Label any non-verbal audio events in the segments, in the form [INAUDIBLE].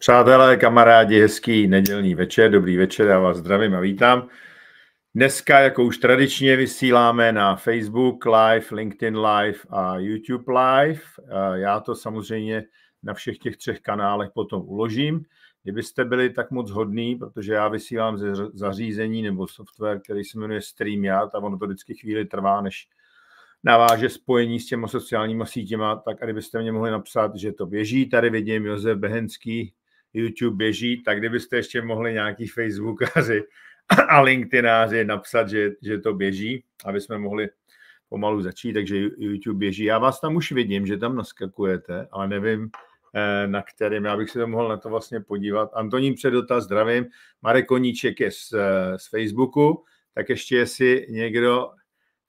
Přátelé, kamarádi, hezký nedělní večer, dobrý večer, já vás zdravím a vítám. Dneska, jako už tradičně, vysíláme na Facebook Live, LinkedIn Live a YouTube Live. Já to samozřejmě na všech těch třech kanálech potom uložím. Kdybyste byli tak moc hodní, protože já vysílám ze zařízení nebo software, který se jmenuje StreamYard a ono to vždycky chvíli trvá, než naváže spojení s těma sociálníma sítěma, tak a kdybyste mě mohli napsat, že to běží. Tady vidím Josef Behenský, YouTube běží, tak kdybyste ještě mohli nějaký Facebookáři a LinkedInáři napsat, že, že to běží, aby jsme mohli pomalu začít, takže YouTube běží. Já vás tam už vidím, že tam naskakujete, ale nevím, eh, na kterém. Já bych se to mohl na to vlastně podívat. Antonín Předota, zdravím. Marek Koníček je z, eh, z Facebooku, tak ještě jestli někdo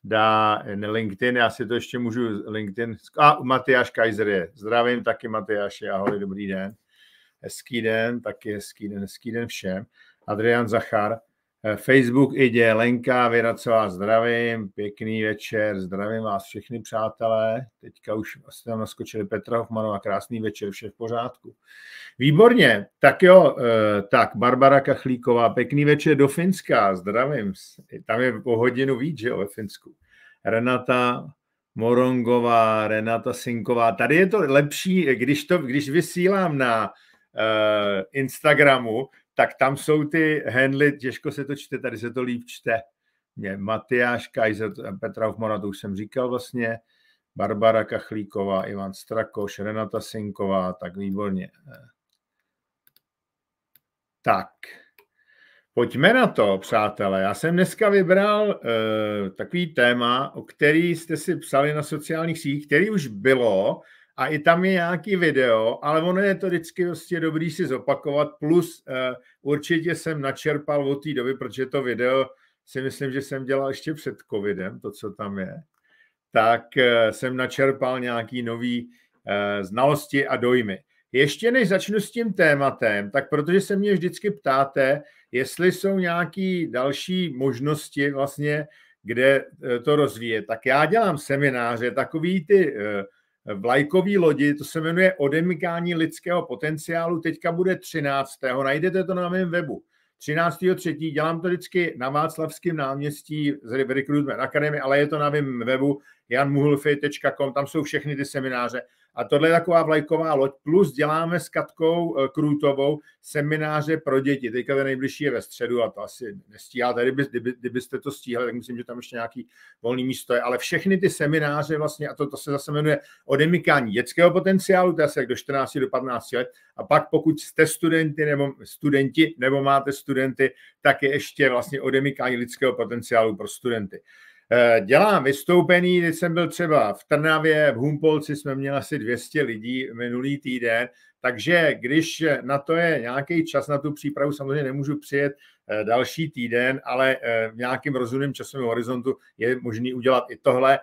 dá eh, LinkedIn, já si to ještě můžu LinkedIn. A Matyáš Kaiser je. Zdravím taky Matyáši, ahoj, dobrý den. Hezký den, taky hezký den, hezký den všem. Adrian Zachar, eh, Facebook ide Lenka Vás zdravím, pěkný večer, zdravím vás všechny přátelé. Teďka už jste tam naskočili Petra Hofmanová, krásný večer, vše v pořádku. Výborně, tak jo, eh, tak Barbara Kachlíková, pěkný večer do Finska, zdravím, tam je po hodinu víc, že jo, ve Finsku. Renata Morongová, Renata Sinková, tady je to lepší, když, to, když vysílám na Eh, Instagramu, tak tam jsou ty handly, těžko se to čte, tady se to líp čte. Mě Matyáš, Kajzer, Petra Hofmana, to už jsem říkal vlastně, Barbara Kachlíková, Ivan Strakoš, Renata Sinková, tak výborně. Tak, pojďme na to, přátelé. Já jsem dneska vybral uh, takový téma, o který jste si psali na sociálních sítích, který už bylo, a i tam je nějaký video, ale ono je to vždycky vlastně dobrý si zopakovat, plus uh, určitě jsem načerpal od té doby, protože to video si myslím, že jsem dělal ještě před covidem, to, co tam je, tak uh, jsem načerpal nějaký nový uh, znalosti a dojmy. Ještě než začnu s tím tématem, tak protože se mě vždycky ptáte, jestli jsou nějaké další možnosti vlastně, kde to rozvíjet, tak já dělám semináře, takový ty uh, vlajkový lodi, to se jmenuje Odemykání lidského potenciálu, teďka bude 13. Najdete to na mém webu. 13.3. dělám to vždycky na Václavském náměstí z Recruitment Academy, ale je to na mém webu janmuhlfy.com, tam jsou všechny ty semináře. A tohle je taková vlajková loď. Plus děláme s Katkou eh, Krůtovou semináře pro děti. Teďka ten nejbližší je ve středu a to asi Tady by, kdyby, kdybyste to stíhali, tak myslím, že tam ještě nějaký volný místo je. Ale všechny ty semináře vlastně, a to, to se zase jmenuje odemykání dětského potenciálu, to je asi jak do 14 do 15 let. A pak pokud jste studenty nebo studenti nebo máte studenty, tak je ještě vlastně odemykání lidského potenciálu pro studenty. Eh, dělám vystoupení, když jsem byl třeba v Trnavě, v Humpolci jsme měli asi 200 lidí minulý týden, takže když na to je nějaký čas na tu přípravu, samozřejmě nemůžu přijet eh, další týden, ale eh, v nějakém rozumném časovém horizontu je možný udělat i tohle.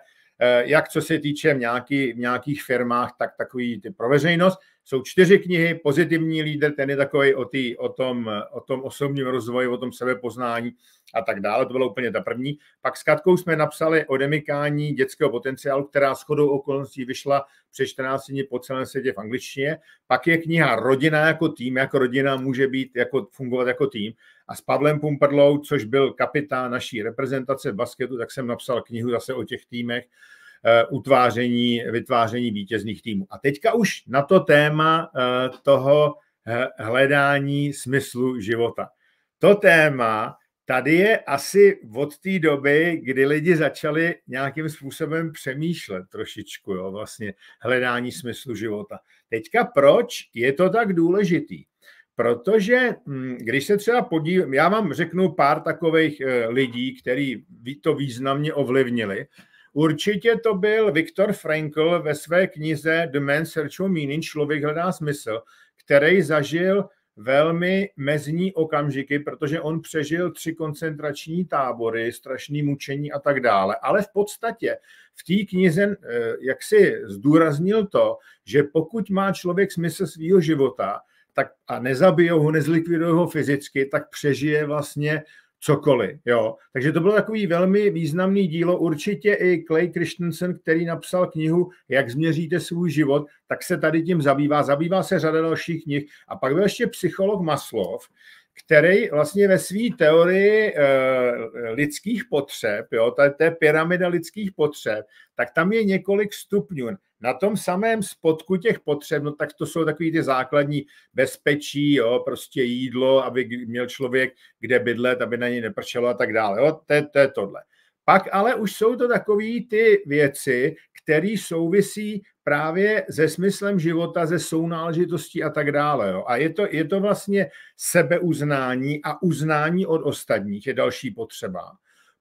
Jak co se týče v nějaký, v nějakých firmách, tak takový ty pro veřejnost. Jsou čtyři knihy, Pozitivní lídr, ten je takový o, tý, o, tom, o tom osobním rozvoji, o tom sebepoznání a tak dále. To byla úplně ta první. Pak s Katkou jsme napsali o demikání dětského potenciálu, která s chodou okolností vyšla před 14 dní po celém světě v angličtině. Pak je kniha Rodina jako tým, jako rodina může být, jako fungovat jako tým. A s Pavlem Pumperlou, což byl kapitán naší reprezentace v basketu, tak jsem napsal knihu zase o těch týmech Eh, utváření, vytváření vítězných týmů. A teďka už na to téma eh, toho hledání smyslu života. To téma tady je asi od té doby, kdy lidi začali nějakým způsobem přemýšlet trošičku, jo, vlastně hledání smyslu života. Teďka proč je to tak důležitý? Protože hm, když se třeba podívám, já vám řeknu pár takových eh, lidí, kteří to významně ovlivnili Určitě to byl Viktor Frankl ve své knize The Man Search for Meaning, Člověk hledá smysl, který zažil velmi mezní okamžiky, protože on přežil tři koncentrační tábory, strašný mučení a tak dále. Ale v podstatě v té knize eh, jak si zdůraznil to, že pokud má člověk smysl svého života tak a nezabijou ho, nezlikvidují ho fyzicky, tak přežije vlastně cokoliv. Jo. Takže to bylo takový velmi významný dílo. Určitě i Clay Christensen, který napsal knihu Jak změříte svůj život, tak se tady tím zabývá. Zabývá se řada dalších knih. A pak byl ještě psycholog Maslov, který vlastně ve své teorii e, lidských potřeb, jo, té, té pyramida lidských potřeb, tak tam je několik stupňů. Na tom samém spodku těch potřeb, no tak to jsou takové ty základní bezpečí, jo, prostě jídlo, aby měl člověk kde bydlet, aby na něj nepršelo a tak dále. Jo, to, to je tohle. Pak ale už jsou to takové ty věci, které souvisí právě se smyslem života, ze sounáležitostí a tak dále. Jo. A je to, je to vlastně sebeuznání a uznání od ostatních je další potřeba.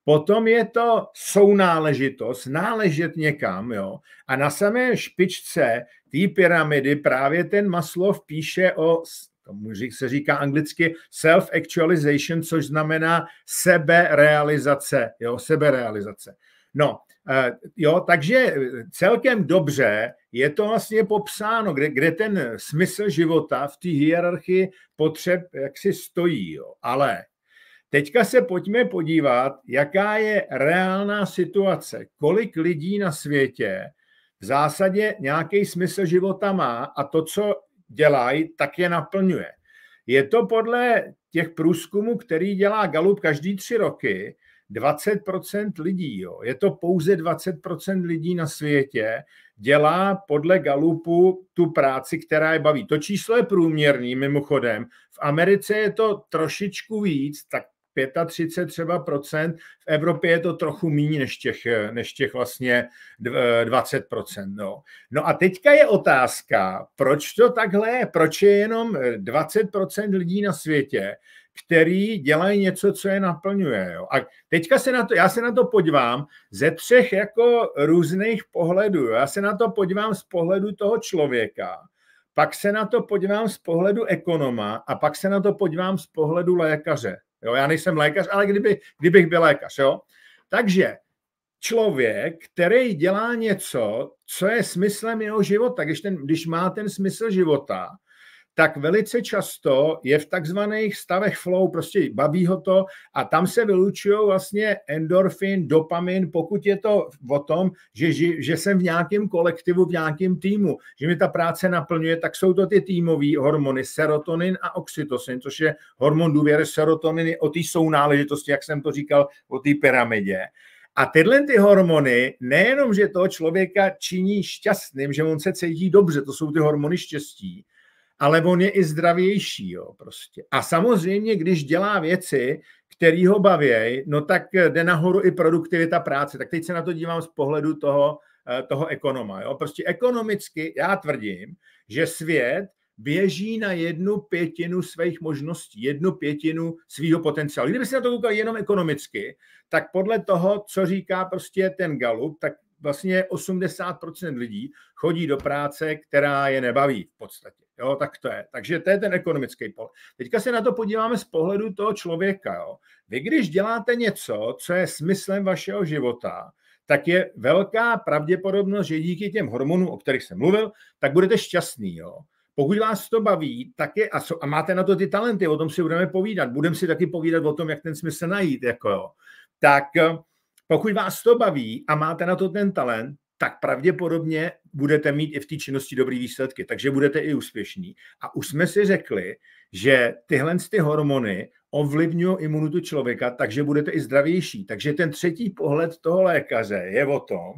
Potom je to sounáležitost, náležet někam, jo. A na samé špičce té pyramidy právě ten Maslov píše o, tomu se říká anglicky self-actualization, což znamená seberealizace, jo, seberealizace. No, Eh, jo, takže eh, celkem dobře je to vlastně popsáno, kde, kde ten smysl života v té hierarchii potřeb jak si stojí. Jo. Ale teďka se pojďme podívat, jaká je reálná situace, kolik lidí na světě v zásadě nějaký smysl života má a to, co dělají, tak je naplňuje. Je to podle těch průzkumů, který dělá Galup každý tři roky, 20% lidí, jo, je to pouze 20% lidí na světě, dělá podle Galupu tu práci, která je baví. To číslo je průměrný, mimochodem. V Americe je to trošičku víc, tak 35 třeba procent, v Evropě je to trochu méně než těch, než těch vlastně 20 procent. No. no a teďka je otázka, proč to takhle je, proč je jenom 20 procent lidí na světě, který dělají něco, co je naplňuje. Jo. A teďka se na to, já se na to podívám ze třech jako různých pohledů. Já se na to podívám z pohledu toho člověka, pak se na to podívám z pohledu ekonoma a pak se na to podívám z pohledu lékaře. Jo. Já nejsem lékař, ale kdyby, kdybych byl lékař. Jo. Takže člověk, který dělá něco, co je smyslem jeho života, když, ten, když má ten smysl života, tak velice často je v takzvaných stavech flow, prostě baví ho to a tam se vylučují vlastně endorfin, dopamin, pokud je to o tom, že, že, že jsem v nějakém kolektivu, v nějakém týmu, že mi ta práce naplňuje, tak jsou to ty týmové hormony, serotonin a oxytocin, což je hormon důvěry, serotonin o té sounáležitosti, jak jsem to říkal, o té pyramidě. A tyhle ty hormony nejenom, že toho člověka činí šťastným, že on se cítí dobře, to jsou ty hormony štěstí, ale on je i zdravější, jo, prostě. A samozřejmě, když dělá věci, který ho bavěj, no tak eh, jde nahoru i produktivita práce. Tak teď se na to dívám z pohledu toho, eh, toho ekonoma. Jo? Prostě ekonomicky já tvrdím, že svět běží na jednu pětinu svých možností, jednu pětinu svého potenciálu. Kdyby se na to koukal jenom ekonomicky, tak podle toho, co říká prostě ten Galup, tak vlastně 80% lidí chodí do práce, která je nebaví v podstatě. Jo, tak to je. Takže to je ten ekonomický pohled. Teďka se na to podíváme z pohledu toho člověka. Jo. Vy když děláte něco, co je smyslem vašeho života, tak je velká pravděpodobnost, že díky těm hormonům, o kterých jsem mluvil, tak budete šťastný. Jo. Pokud vás to baví, tak je, a, so, a máte na to ty talenty, o tom si budeme povídat. Budeme si taky povídat o tom, jak ten smysl najít. Jako jo. Tak pokud vás to baví a máte na to ten talent, tak pravděpodobně budete mít i v té činnosti dobrý výsledky, takže budete i úspěšní. A už jsme si řekli, že tyhle ty hormony ovlivňují imunitu člověka, takže budete i zdravější. Takže ten třetí pohled toho lékaře je o tom,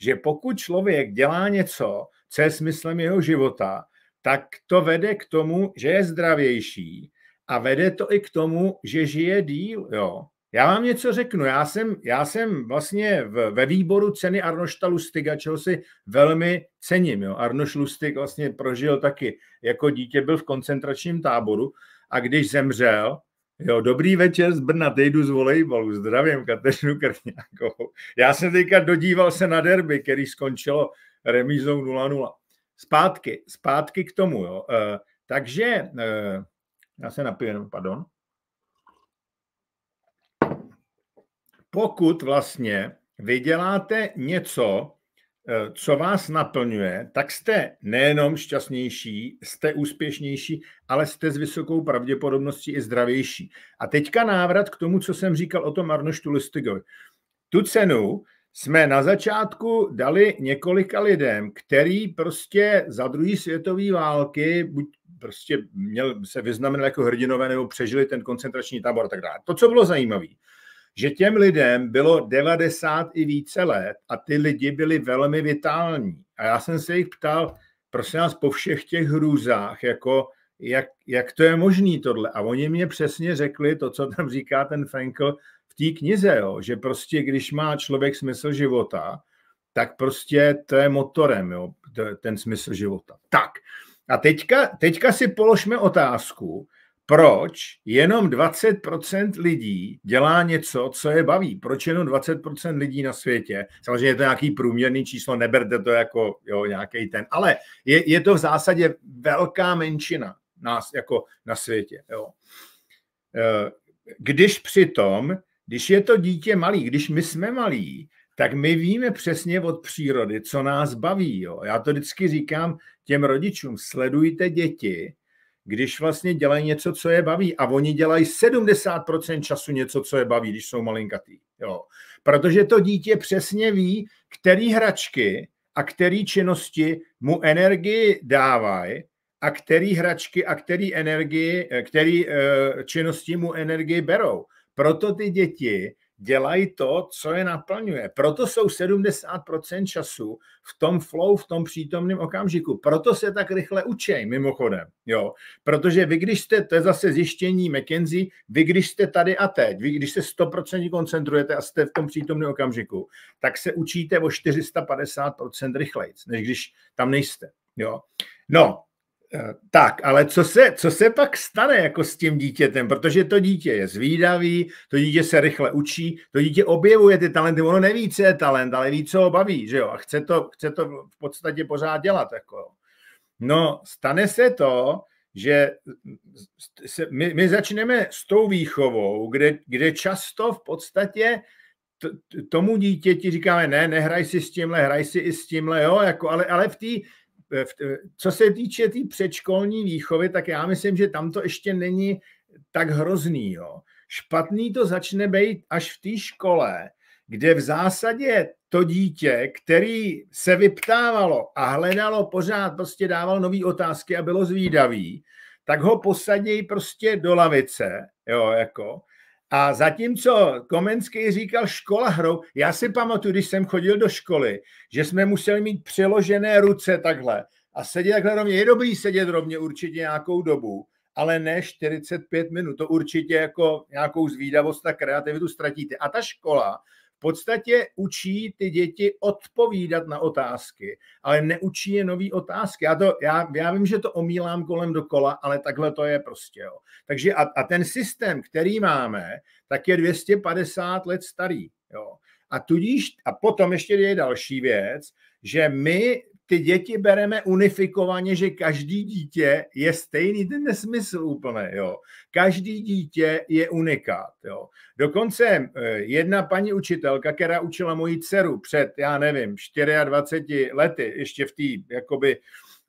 že pokud člověk dělá něco, co je smyslem jeho života, tak to vede k tomu, že je zdravější a vede to i k tomu, že žije díl. Jo? Já vám něco řeknu. Já jsem, já jsem vlastně v, ve výboru ceny Arnošta Lustiga, čeho si velmi cením. Jo. Arnoš Lustig vlastně prožil taky jako dítě, byl v koncentračním táboru a když zemřel, Jo, dobrý večer z Brna, teď z volejbalu, zdravím Kateřinu Krňákovou. Já jsem teďka dodíval se na derby, který skončilo remízou 0-0. Zpátky, zpátky k tomu, jo. E, takže, e, já se napiju jenom, pardon. pokud vlastně vyděláte něco, eh, co vás naplňuje, tak jste nejenom šťastnější, jste úspěšnější, ale jste s vysokou pravděpodobností i zdravější. A teďka návrat k tomu, co jsem říkal o tom Arnoštu Listigovi. Tu cenu jsme na začátku dali několika lidem, který prostě za druhý světové války buď prostě měl, se vyznamenal jako hrdinové nebo přežili ten koncentrační tábor a tak dále. To, co bylo zajímavé, že těm lidem bylo 90 i více let a ty lidi byli velmi vitální. A já jsem se jich ptal, prosím nás, po všech těch hrůzách, jako jak, jak to je možné tohle. A oni mě přesně řekli to, co tam říká ten Frankl v té knize, jo, že prostě když má člověk smysl života, tak prostě to je motorem, jo, ten smysl života. Tak, a teďka, teďka si položme otázku, proč jenom 20% lidí dělá něco, co je baví. Proč jenom 20% lidí na světě? Samozřejmě je to nějaký průměrný číslo, neberte to jako jo, nějaký ten, ale je, je to v zásadě velká menšina nás jako na světě. Jo. Eh, když přitom, když je to dítě malý, když my jsme malí, tak my víme přesně od přírody, co nás baví. Jo. Já to vždycky říkám těm rodičům, sledujte děti, když vlastně dělají něco, co je baví. A oni dělají 70% času něco, co je baví, když jsou malinkatý. Jo. Protože to dítě přesně ví, který hračky a který činnosti mu energii dávají a který hračky a který, energii, eh, který eh, činnosti mu energii berou. Proto ty děti dělají to, co je naplňuje. Proto jsou 70% času v tom flow, v tom přítomném okamžiku. Proto se tak rychle učej, mimochodem. Jo? Protože vy, když jste, to je zase zjištění McKenzie, vy, když jste tady a teď, vy, když se 100% koncentrujete a jste v tom přítomném okamžiku, tak se učíte o 450% rychlejc, než když tam nejste. Jo? No, tak, ale co se, co se pak stane jako s tím dítětem? Protože to dítě je zvídavý, to dítě se rychle učí, to dítě objevuje ty talenty, ono neví, co je talent, ale ví, co ho baví, že jo? A chce to, chce to v podstatě pořád dělat, jako No, stane se to, že se, my, my začneme s tou výchovou, kde, kde často v podstatě t, tomu dítěti říkáme, ne, nehraj si s tímhle, hraj si i s tímhle, jo, jako, ale, ale v té co se týče té tý předškolní výchovy, tak já myslím, že tam to ještě není tak hrozný. Jo. Špatný to začne být až v té škole, kde v zásadě to dítě, který se vyptávalo a hledalo pořád, prostě dával nové otázky a bylo zvídavý, tak ho posadějí prostě do lavice, jo, jako, a zatímco Komenský říkal škola hrou, já si pamatuju, když jsem chodil do školy, že jsme museli mít přeložené ruce takhle a sedět takhle rovně. Je dobrý sedět rovně určitě nějakou dobu, ale ne 45 minut. To určitě jako nějakou zvídavost a kreativitu ztratíte. A ta škola podstatě učí ty děti odpovídat na otázky, ale neučí je nový otázky. Já, to, já, já vím, že to omílám kolem dokola, ale takhle to je prostě. Jo. Takže a, a ten systém, který máme, tak je 250 let starý. Jo. A tudíž, a potom ještě je další věc, že my ty děti bereme unifikovaně, že každý dítě je stejný, ten nesmysl úplně, jo. Každý dítě je unikát, jo. Dokonce eh, jedna paní učitelka, která učila moji dceru před, já nevím, 24 lety, ještě v té, jakoby,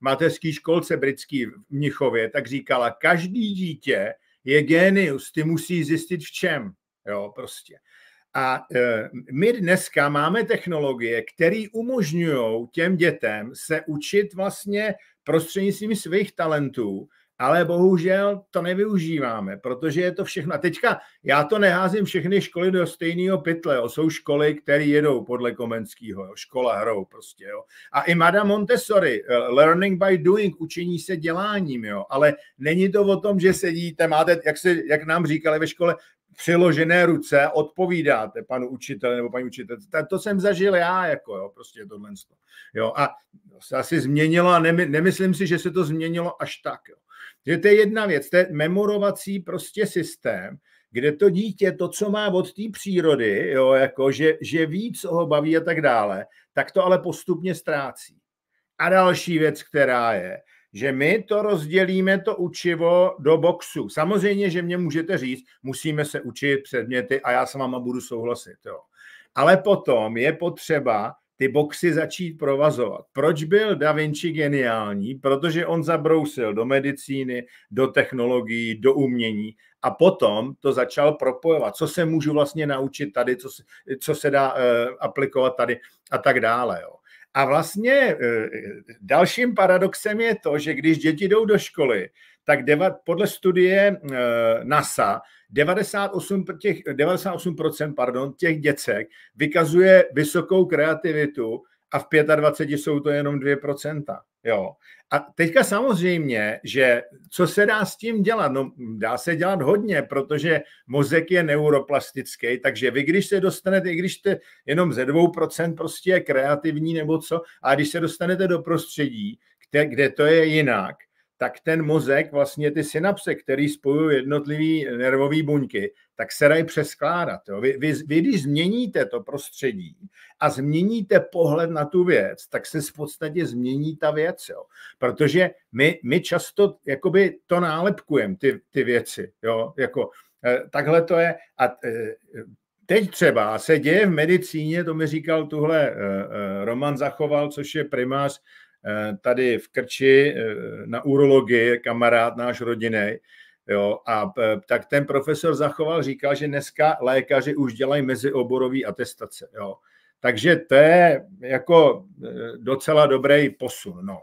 mateřské školce britský v Mnichově, tak říkala, každý dítě je génius, ty musí zjistit v čem, jo, prostě. A e, my dneska máme technologie, které umožňují těm dětem se učit vlastně prostřednictvím svých talentů, ale bohužel to nevyužíváme, protože je to všechno. A teďka já to neházím všechny školy do stejného pytle. Jo. Jsou školy, které jedou podle Komenského, jo. škola hrou prostě. Jo. A i Madame Montessori, e, learning by doing, učení se děláním, jo. ale není to o tom, že sedíte, máte, jak, se, jak nám říkali ve škole, přiložené ruce odpovídáte panu učiteli nebo paní učitelce. To jsem zažil já, jako jo, prostě tohle. Jo, a se asi změnilo a nemy, nemyslím si, že se to změnilo až tak. Jo. Že to je jedna věc, to je memorovací prostě systém, kde to dítě, to, co má od té přírody, jo, jako, že, že ví, co ho baví a tak dále, tak to ale postupně ztrácí. A další věc, která je, že my to rozdělíme, to učivo, do boxu. Samozřejmě, že mě můžete říct, musíme se učit předměty a já s váma budu souhlasit. Jo. Ale potom je potřeba ty boxy začít provazovat. Proč byl Da Vinci geniální? Protože on zabrousil do medicíny, do technologií, do umění a potom to začal propojovat. Co se můžu vlastně naučit tady, co se, co se dá uh, aplikovat tady a tak dále. Jo. A vlastně e, e, dalším paradoxem je to, že když děti jdou do školy, tak deva, podle studie e, NASA 98, těch, 98% pardon, těch děcek vykazuje vysokou kreativitu a v 25 jsou to jenom 2%. Jo. A teďka samozřejmě, že co se dá s tím dělat? No, dá se dělat hodně, protože mozek je neuroplastický, takže vy, když se dostanete, i když jste jenom ze 2% prostě je kreativní nebo co, a když se dostanete do prostředí, kde, kde to je jinak, tak ten mozek, vlastně ty synapse, které spojují jednotlivé nervové buňky, tak se dají přeskládat. Jo. Vy, vy, vy, když změníte to prostředí a změníte pohled na tu věc, tak se v podstatě změní ta věc. Jo. Protože my, my často jakoby to nálepkujeme, ty, ty věci. Jo. Jako, eh, takhle to je. A eh, teď třeba se děje v medicíně, to mi říkal tuhle eh, Roman Zachoval, což je primář Eh, tady v Krči eh, na urologii, kamarád náš rodiny. Jo, a eh, tak ten profesor Zachoval říkal, že dneska lékaři už dělají mezioborový atestace. Jo. Takže to je jako docela dobrý posun. No.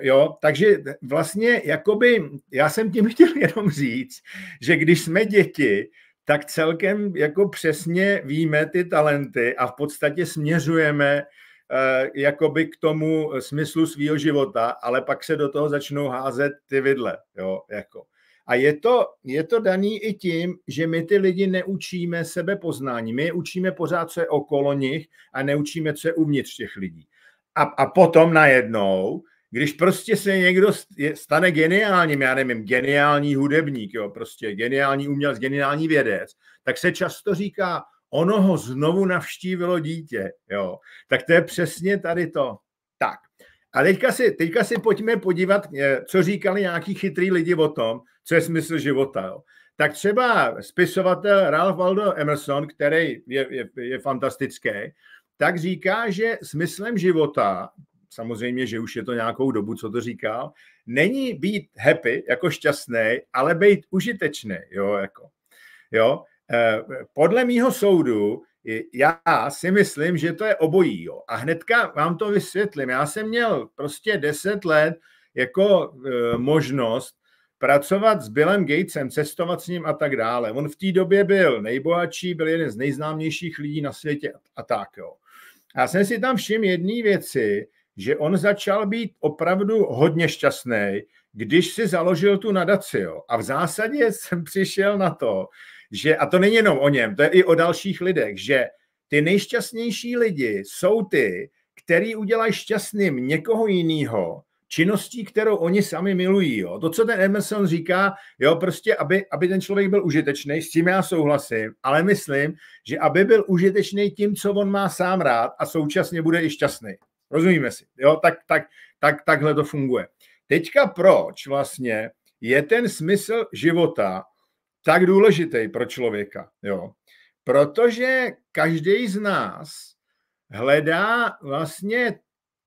Jo, takže vlastně jakoby, já jsem tím [LAUGHS] chtěl jenom říct, že když jsme děti, tak celkem jako přesně víme ty talenty a v podstatě směřujeme Eh, jakoby k tomu eh, smyslu svého života, ale pak se do toho začnou házet ty vidle. Jo, jako. A je to, je to daný i tím, že my ty lidi neučíme sebepoznání. My učíme pořád, co je okolo nich a neučíme, co je uvnitř těch lidí. A, a potom najednou, když prostě se někdo stane geniálním, já nevím, geniální hudebník, jo, prostě geniální umělec, geniální vědec, tak se často říká, ono ho znovu navštívilo dítě. Jo. Tak to je přesně tady to. Tak. A teďka si, teďka si pojďme podívat, eh, co říkali nějaký chytrý lidi o tom, co je smysl života. Jo. Tak třeba spisovatel Ralph Waldo Emerson, který je, je, je fantastický, tak říká, že smyslem života, samozřejmě, že už je to nějakou dobu, co to říkal, není být happy, jako šťastný, ale být užitečný, jo, jako. Jo, Eh, podle mýho soudu já si myslím, že to je obojí. Jo. A hnedka vám to vysvětlím. Já jsem měl prostě 10 let jako eh, možnost pracovat s Billem Gatesem, cestovat s ním a tak dále. On v té době byl nejbohatší, byl jeden z nejznámějších lidí na světě a tak. Jo. Já jsem si tam všiml jedné věci, že on začal být opravdu hodně šťastný, když si založil tu nadaci. Jo. A v zásadě [LAUGHS] jsem přišel na to, že, a to není jenom o něm, to je i o dalších lidech, že ty nejšťastnější lidi jsou ty, který udělají šťastným někoho jiného, činností, kterou oni sami milují. Jo. To, co ten Emerson říká, jo, prostě, aby, aby ten člověk byl užitečný, s tím já souhlasím, ale myslím, že aby byl užitečný tím, co on má sám rád a současně bude i šťastný. Rozumíme si, jo, tak, tak, tak, takhle to funguje. Teďka proč vlastně je ten smysl života tak důležitý pro člověka. Jo. Protože každý z nás hledá vlastně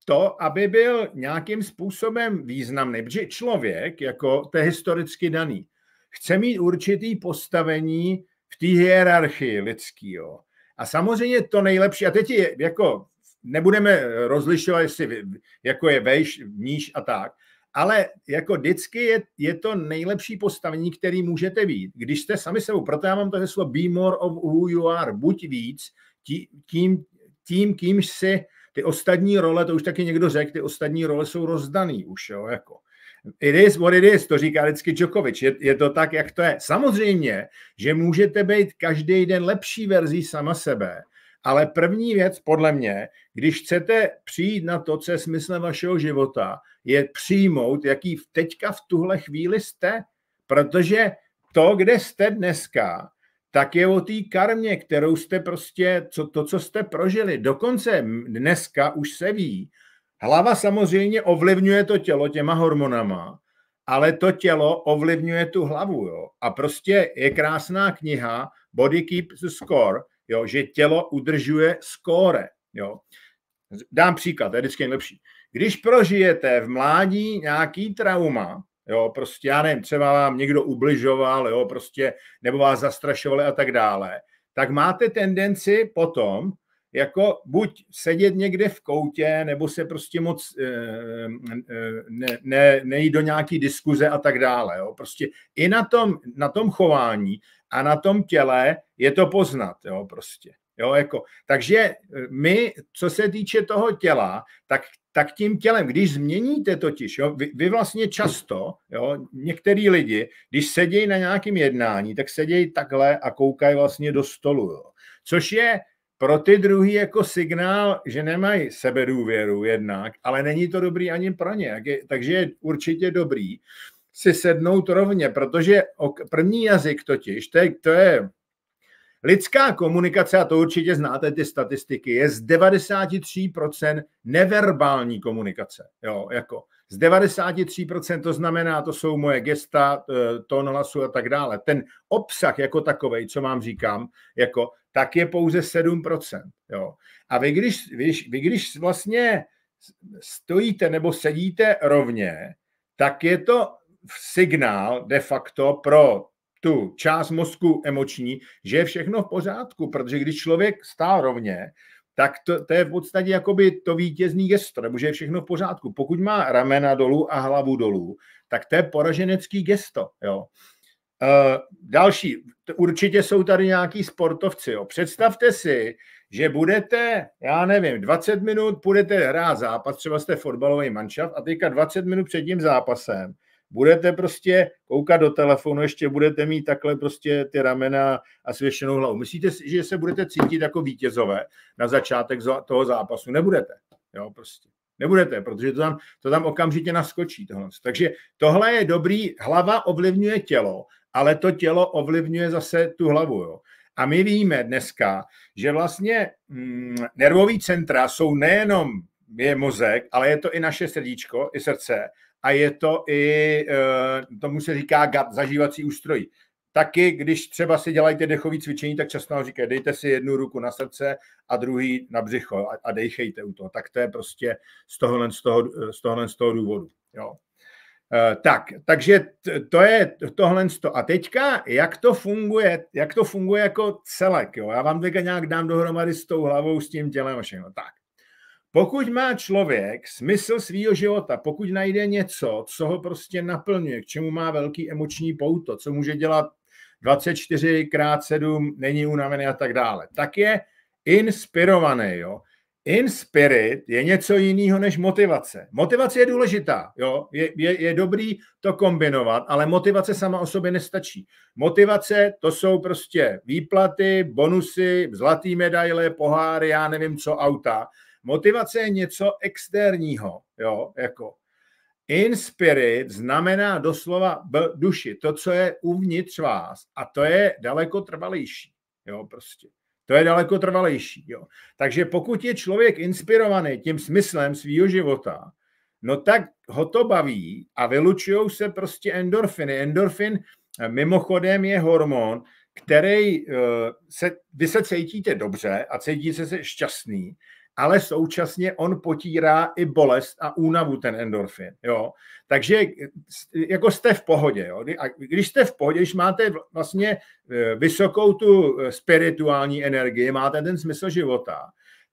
to, aby byl nějakým způsobem významný. Protože člověk, jako to je historicky daný, chce mít určitý postavení v té hierarchii lidský. Jo. A samozřejmě to nejlepší, a teď je, jako nebudeme rozlišovat, jestli jako je vejš, níž a tak, ale jako vždycky je, je to nejlepší postavení, který můžete být. Když jste sami sebou, proto já mám to heslo be more of who you are, buď víc, tí, tím, tím, kým si ty ostatní role, to už taky někdo řekl, ty ostatní role jsou rozdaný už, jo, jako. It is what it is, to říká vždycky Djokovic. Je, je to tak, jak to je. Samozřejmě, že můžete být každý den lepší verzí sama sebe, ale první věc, podle mě, když chcete přijít na to, co je smyslem vašeho života, je přijmout, jaký teďka v tuhle chvíli jste. Protože to, kde jste dneska, tak je o té karmě, kterou jste prostě, co, to, co jste prožili. Dokonce dneska už se ví. Hlava samozřejmě ovlivňuje to tělo těma hormonama, ale to tělo ovlivňuje tu hlavu. Jo? A prostě je krásná kniha Body Keep the Score, jo, že tělo udržuje skóre. Jo. Dám příklad, to je vždycky nejlepší. Když prožijete v mládí nějaký trauma, jo, prostě já nevím, třeba vám někdo ubližoval, jo, prostě, nebo vás zastrašovali a tak dále, tak máte tendenci potom jako buď sedět někde v koutě, nebo se prostě moc e, e, ne, ne, nejít do nějaký diskuze a tak dále. Jo. Prostě i na tom, na tom chování a na tom těle je to poznat, jo, prostě. Jo, jako, takže eh, my, co se týče toho těla, tak, tak tím tělem, když změníte totiž, jo, vy, vy vlastně často, jo, některý lidi, když sedějí na nějakém jednání, tak sedějí takhle a koukají vlastně do stolu, jo. což je pro ty druhý jako signál, že nemají sebedůvěru jednak, ale není to dobrý ani pro ně, takže je určitě dobrý si sednout rovně, protože první jazyk totiž, to je, to je lidská komunikace, a to určitě znáte ty statistiky, je z 93% neverbální komunikace. Jo, jako z 93% to znamená, to jsou moje gesta, eh, tón hlasu a tak dále. Ten obsah jako takový, co vám říkám, jako, tak je pouze 7%. Jo. A vy když, vy, vy když vlastně stojíte nebo sedíte rovně, tak je to signál de facto pro tu část mozku emoční, že je všechno v pořádku, protože když člověk stál rovně, tak to, to je v podstatě jakoby to vítězný gesto, nebo že je všechno v pořádku. Pokud má ramena dolů a hlavu dolů, tak to je poraženecký gesto. Jo. Uh, další, určitě jsou tady nějaký sportovci. Jo. Představte si, že budete, já nevím, 20 minut budete hrát zápas, třeba jste fotbalový manšaft a teďka 20 minut před tím zápasem budete prostě koukat do telefonu, ještě budete mít takhle prostě ty ramena a svěšenou hlavu. Myslíte, si, že se budete cítit jako vítězové na začátek toho zápasu? Nebudete. Jo, prostě. Nebudete, protože to tam, to tam okamžitě naskočí. Tohle. Takže tohle je dobrý, hlava ovlivňuje tělo, ale to tělo ovlivňuje zase tu hlavu. Jo. A my víme dneska, že vlastně mm, nervový centra jsou nejenom je mozek, ale je to i naše srdíčko, i srdce, a je to i, eh, tomu se říká GAT, zažívací ústroj. Taky, když třeba si dělajíte dechové cvičení, tak často říkají, dejte si jednu ruku na srdce a druhý na břicho a, a dejchejte u toho. Tak to je prostě z tohohle, z toho, z tohohle, z toho důvodu. Jo. Eh, tak, takže to je tohle. A teďka, jak to funguje, jak to funguje jako celek, jo? Já vám teďka nějak dám dohromady s tou hlavou, s tím tělem a všechno. Tak. Pokud má člověk smysl svýho života, pokud najde něco, co ho prostě naplňuje, k čemu má velký emoční pouto, co může dělat 24 x 7, není unavený a tak dále, tak je inspirovaný. Jo? Inspirit je něco jiného než motivace. Motivace je důležitá, jo? Je, je, je dobrý to kombinovat, ale motivace sama o sobě nestačí. Motivace to jsou prostě výplaty, bonusy, zlatý medaile, poháry, já nevím co, auta. Motivace je něco externího, jo, jako in spirit znamená doslova b duši, to, co je uvnitř vás a to je daleko trvalejší, jo, prostě. To je daleko trvalejší, jo. Takže pokud je člověk inspirovaný tím smyslem svýho života, no tak ho to baví a vylučují se prostě endorfiny. Endorfin eh, mimochodem je hormon, který eh, se, vy se cítíte dobře a cítíte se šťastný, ale současně on potírá i bolest a únavu ten endorfin. Jo? Takže jako jste v pohodě. Jo? A když jste v pohodě, když máte vlastně e, vysokou tu e, spirituální energii, máte ten smysl života,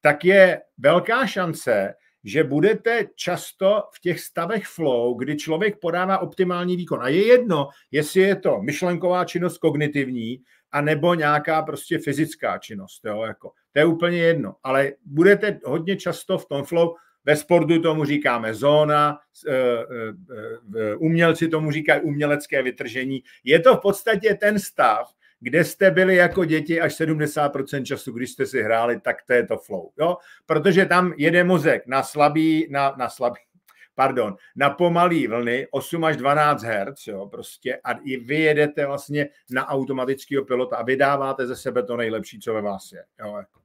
tak je velká šance, že budete často v těch stavech flow, kdy člověk podává optimální výkon. A je jedno, jestli je to myšlenková činnost kognitivní, a nebo nějaká prostě fyzická činnost. Jo, jako. To je úplně jedno, ale budete hodně často v tom flow, ve sportu tomu říkáme zóna, e, e, e, umělci tomu říkají umělecké vytržení. Je to v podstatě ten stav, kde jste byli jako děti až 70% času, když jste si hráli, tak to je to flow. Jo? Protože tam jede mozek na slabý, na, na slabý, pardon, na pomalý vlny 8 až 12 Hz, jo, prostě a i vy jedete vlastně na automatického pilota a vydáváte ze sebe to nejlepší, co ve vás je. Jo, jako.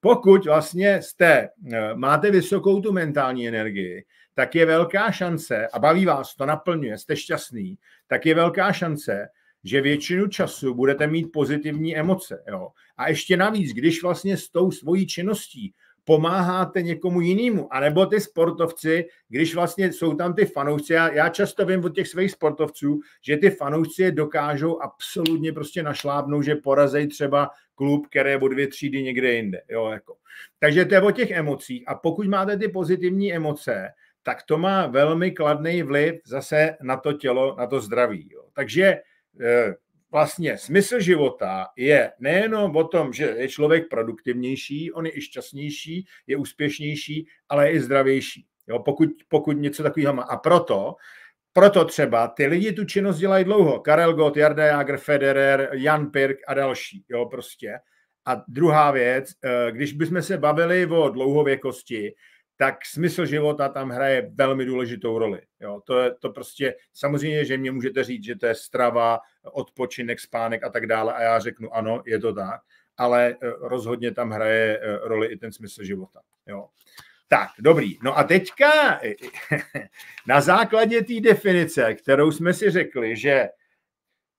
Pokud vlastně jste, eh, máte vysokou tu mentální energii, tak je velká šance, a baví vás to, naplňuje, jste šťastný, tak je velká šance, že většinu času budete mít pozitivní emoce. Jo? A ještě navíc, když vlastně s tou svojí činností pomáháte někomu jinému. A nebo ty sportovci, když vlastně jsou tam ty fanoušci, já, já často vím od těch svých sportovců, že ty fanoušci dokážou absolutně prostě našlápnout, že porazej třeba klub, který je o dvě třídy někde jinde. Jo, jako. Takže to je o těch emocích. A pokud máte ty pozitivní emoce, tak to má velmi kladný vliv zase na to tělo, na to zdraví. Jo. Takže eh, vlastně smysl života je nejenom o tom, že je člověk produktivnější, on je i šťastnější, je úspěšnější, ale je i zdravější. Jo, pokud, pokud něco takového má. A proto, proto třeba ty lidi tu činnost dělají dlouho. Karel Gott, Jarda Jager, Federer, Jan Pirk a další. Jo, prostě. A druhá věc, eh, když bychom se bavili o dlouhověkosti, tak smysl života tam hraje velmi důležitou roli. Jo, to, je, to prostě samozřejmě, že mě můžete říct, že to je strava, odpočinek, spánek a tak dále a já řeknu ano, je to tak, ale eh, rozhodně tam hraje eh, roli i ten smysl života. Jo. Tak, dobrý. No a teďka [LAUGHS] na základě té definice, kterou jsme si řekli, že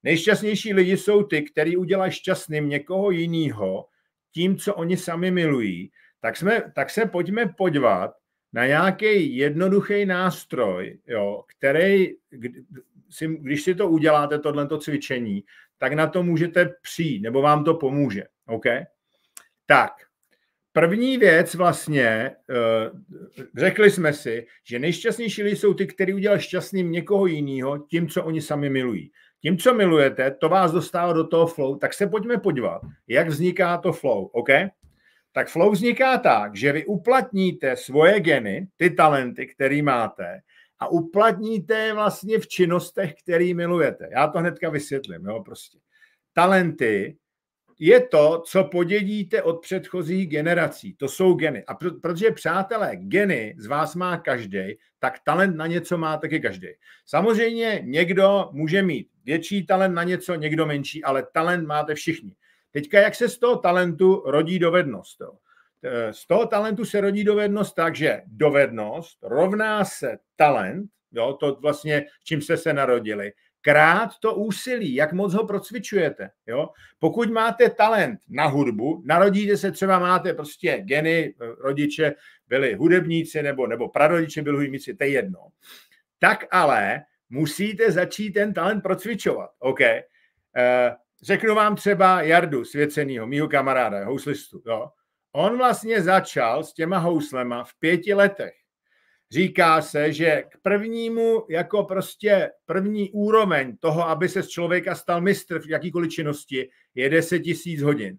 nejšťastnější lidi jsou ty, který udělají šťastným někoho jiného tím, co oni sami milují, tak, jsme, tak se pojďme podívat na nějaký jednoduchý nástroj, jo, který, když si to uděláte, tohle cvičení, tak na to můžete přijít, nebo vám to pomůže. OK? Tak, první věc vlastně, eh, řekli jsme si, že nejšťastnější lidi jsou ty, kteří udělají šťastným někoho jiného tím, co oni sami milují. Tím, co milujete, to vás dostává do toho flow, tak se pojďme podívat, jak vzniká to flow, OK? tak flow vzniká tak, že vy uplatníte svoje geny, ty talenty, který máte, a uplatníte je vlastně v činnostech, který milujete. Já to hnedka vysvětlím, jo, prostě. Talenty je to, co podědíte od předchozích generací. To jsou geny. A pro, protože, přátelé, geny z vás má každý, tak talent na něco má taky každý. Samozřejmě někdo může mít větší talent na něco, někdo menší, ale talent máte všichni. Teďka, jak se z toho talentu rodí dovednost? Jo? Z toho talentu se rodí dovednost tak, že dovednost rovná se talent, jo, to vlastně, čím jste se narodili, krát to úsilí, jak moc ho procvičujete. Jo? Pokud máte talent na hudbu, narodíte se třeba, máte prostě geny, eh, rodiče byli hudebníci nebo, nebo prarodiče byli hudebníci, to je jedno. Tak ale musíte začít ten talent procvičovat. OK? Eh, Řeknu vám třeba Jardu Svěcenýho, mýho kamaráda, houslistu. Jo. On vlastně začal s těma houslema v pěti letech. Říká se, že k prvnímu, jako prostě první úroveň toho, aby se z člověka stal mistr v jakýkoliv činnosti, je 10 tisíc hodin.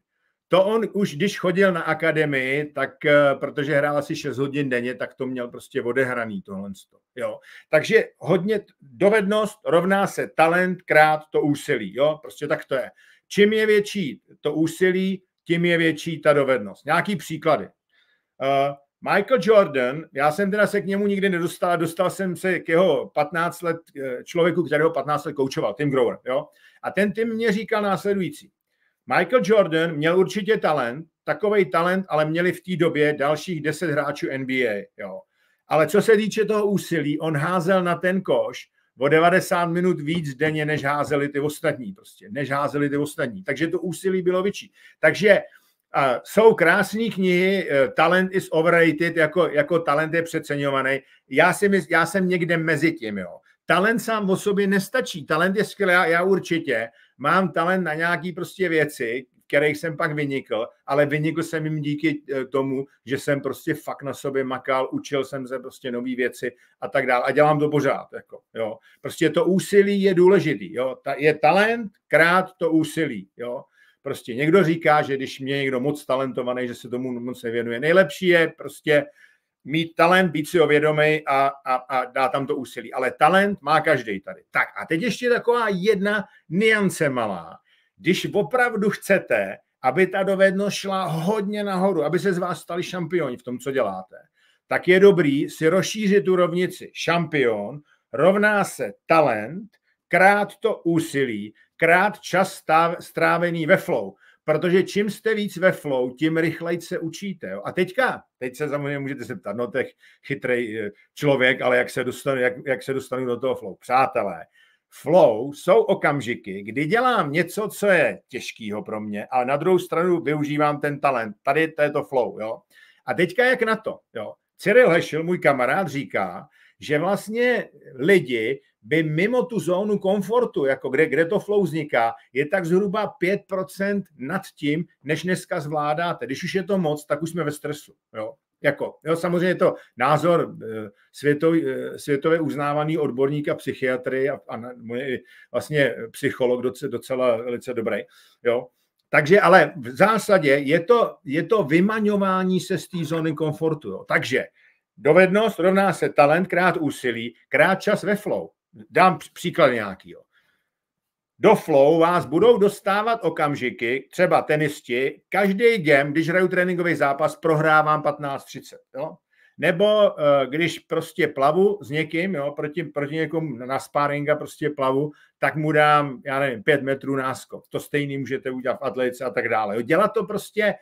To on už, když chodil na akademii, tak eh, protože hrál asi 6 hodin denně, tak to měl prostě odehraný tohle. Jo. Takže hodně dovednost rovná se talent krát to úsilí. Jo? Prostě tak to je. Čím je větší to úsilí, tím je větší ta dovednost. Nějaký příklady. Uh, Michael Jordan, já jsem teda se k němu nikdy nedostal, dostal jsem se k jeho 15 let eh, člověku, kterého 15 let koučoval, Tim Grover, jo? A ten Tim mě říkal následující. Michael Jordan měl určitě talent, takový talent, ale měli v té době dalších 10 hráčů NBA. Jo. Ale co se týče toho úsilí, on házel na ten koš o 90 minut víc denně, než házeli ty ostatní prostě, než házeli ty ostatní. Takže to úsilí bylo větší. Takže uh, jsou krásné knihy, uh, Talent is overrated, jako, jako talent je přeceňovaný. Já, si mysl, já jsem někde mezi tím, jo. Talent sám o sobě nestačí. Talent je skvělý, já určitě, mám talent na nějaký prostě věci, kterých jsem pak vynikl, ale vynikl jsem jim díky eh, tomu, že jsem prostě fakt na sobě makal, učil jsem se prostě nové věci a tak dále. A dělám to pořád. Jako, jo. Prostě to úsilí je důležitý. Jo. Ta, je talent krát to úsilí. Jo. Prostě někdo říká, že když mě někdo moc talentovaný, že se tomu moc nevěnuje. Nejlepší je prostě mít talent, být si ho vědomý a, a, a dá tam to úsilí. Ale talent má každý tady. Tak a teď ještě taková jedna niance malá. Když opravdu chcete, aby ta dovednost šla hodně nahoru, aby se z vás stali šampioni v tom, co děláte, tak je dobrý si rozšířit tu rovnici. Šampion rovná se talent krát to úsilí, krát čas stáv, strávený ve flow protože čím jste víc ve flow, tím rychleji se učíte. Jo. A teďka, teď se samozřejmě můžete zeptat, no těch chytrý eh, člověk, ale jak se, dostanu, jak, jak se dostanu do toho flow? Přátelé, flow jsou okamžiky, kdy dělám něco, co je těžkýho pro mě, ale na druhou stranu využívám ten talent. Tady to je to flow, jo. A teďka jak na to, jo. Cyril Hešil, můj kamarád, říká, že vlastně lidi by mimo tu zónu komfortu, jako kde, kde to flow vzniká, je tak zhruba 5% nad tím, než dneska zvládáte. Když už je to moc, tak už jsme ve stresu. Jo? Jako, jo, samozřejmě je to názor eh, světový, eh, světově uznávaný odborníka psychiatry a, a vlastně psycholog docela, docela velice dobrý. Jo? Takže ale v zásadě je to, je to vymaňování se z té zóny komfortu. Jo? Takže dovednost rovná se talent krát úsilí, krát čas ve flow. Dám příklad nějakýho. Do flow vás budou dostávat okamžiky, třeba tenisti, každý den, když hraju tréninkový zápas, prohrávám 15-30. Jo? Nebo eh, když prostě plavu s někým, jo, proti, proti někomu na a prostě plavu, tak mu dám, já nevím, pět metrů náskok. To stejný můžete udělat v atletice a tak dále. Jo. Dělat to prostě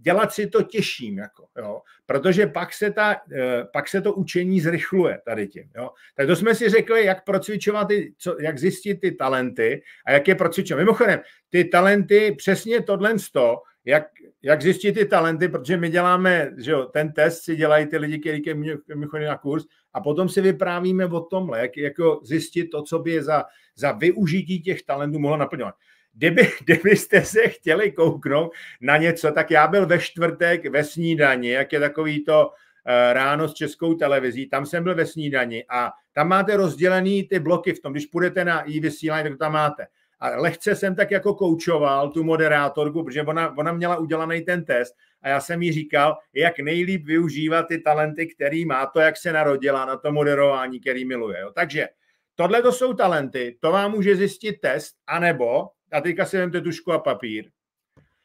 dělat si to těžším, jako, jo, protože pak se, ta, eh, pak se to učení zrychluje tady tím. Jo. Tak to jsme si řekli, jak procvičovat, ty, co, jak zjistit ty talenty a jak je procvičovat. Mimochodem, ty talenty, přesně tohle z toho, jak, jak zjistit ty talenty, protože my děláme, že jo, ten test si dělají ty lidi, kteří ke mně chodí na kurz a potom si vyprávíme o tomhle, jak jako zjistit to, co by je za, za využití těch talentů mohlo naplňovat kdyby, [LAUGHS] kdybyste se chtěli kouknout na něco, tak já byl ve čtvrtek ve snídani, jak je takový to eh, ráno s českou televizí, tam jsem byl ve snídani a tam máte rozdělený ty bloky v tom, když půjdete na i vysílání, tak to tam máte. A lehce jsem tak jako koučoval tu moderátorku, protože ona, ona měla udělaný ten test a já jsem jí říkal, jak nejlíp využívat ty talenty, který má to, jak se narodila na to moderování, který miluje. Jo. Takže tohle to jsou talenty, to vám může zjistit test, anebo a teďka si vemte tušku a papír,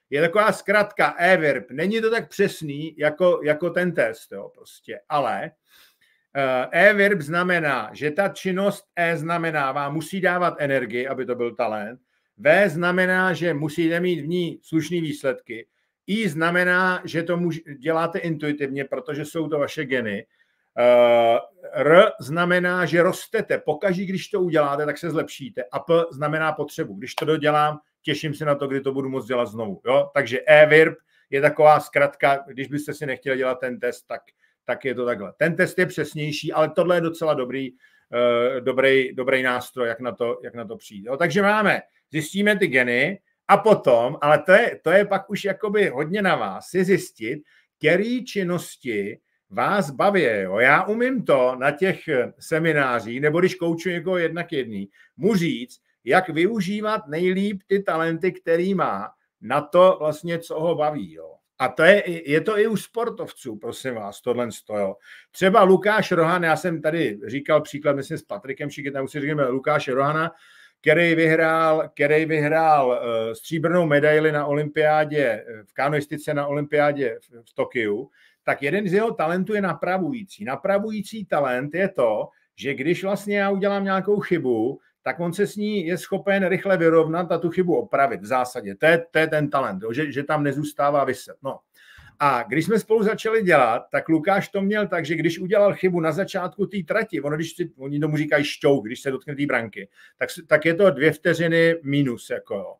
je taková zkratka e-verb. Není to tak přesný jako, jako ten test, jo, prostě, ale eh, e-verb znamená, že ta činnost e znamená, musí dávat energii, aby to byl talent, v znamená, že musíte mít v ní slušné výsledky, i znamená, že to děláte intuitivně, protože jsou to vaše geny, Eh, R znamená, že rostete. Pokaždé, když to uděláte, tak se zlepšíte. A P znamená potřebu. Když to dodělám, těším se na to, kdy to budu moct dělat znovu. Jo? Takže e-virb je taková zkratka, když byste si nechtěli dělat ten test, tak, tak je to takhle. Ten test je přesnější, ale tohle je docela dobrý, eh, dobrý, dobrý nástroj, jak na to, jak na to přijít. Jo? Takže máme, zjistíme ty geny a potom, ale to je, to je pak už jakoby hodně na vás, si zjistit, který činnosti vás baví. Jo. Já umím to na těch eh, seminářích, nebo když kouču někoho jednak jedný, mu říct, jak využívat nejlíp ty talenty, který má, na to vlastně, co ho baví. Jo. A to je, je to i u sportovců, prosím vás, tohle stojí. Třeba Lukáš Rohan, já jsem tady říkal příklad, myslím, s Patrikem Šikitem, už si říkáme Lukáš Rohana, který vyhrál, který vyhrál eh, stříbrnou medaili na olympiádě, eh, v kanoistice na olympiádě v, v Tokiu, tak jeden z jeho talentů je napravující. Napravující talent je to, že když vlastně já udělám nějakou chybu, tak on se s ní je schopen rychle vyrovnat a tu chybu opravit v zásadě. To je, to je ten talent, že, že tam nezůstává vyset. No. A když jsme spolu začali dělat, tak Lukáš to měl tak, že když udělal chybu na začátku té trati, ono, když si, oni tomu říkají šťou, když se dotkne té branky, tak, tak je to dvě vteřiny minus. Jako, jo.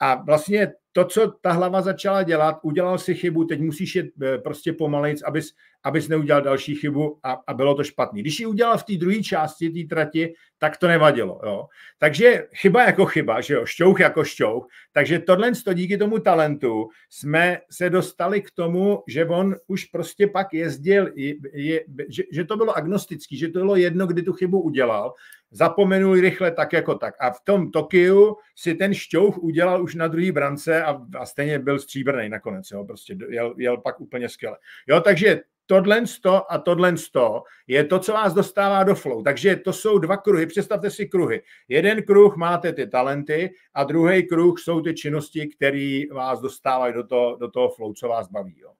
A vlastně to, co ta hlava začala dělat, udělal si chybu, teď musíš je eh, prostě pomalejc, abys abys neudělal další chybu a, a bylo to špatný. Když ji udělal v té druhé části té trati, tak to nevadilo. Jo. Takže chyba jako chyba, že jo, šťouch jako šťouch. Takže tohle to díky tomu talentu jsme se dostali k tomu, že on už prostě pak jezdil, je, je, že, že to bylo agnostický, že to bylo jedno, kdy tu chybu udělal, zapomenul rychle tak jako tak. A v tom Tokiu si ten šťouch udělal už na druhý brance a, a stejně byl stříbrný nakonec. Jo. Prostě jel, jel pak úplně skvěle. Jo, takže tohle sto a tohle sto je to, co vás dostává do flow. Takže to jsou dva kruhy. Představte si kruhy. Jeden kruh máte ty talenty a druhý kruh jsou ty činnosti, které vás dostávají do toho, do toho flow, co vás baví. Jo.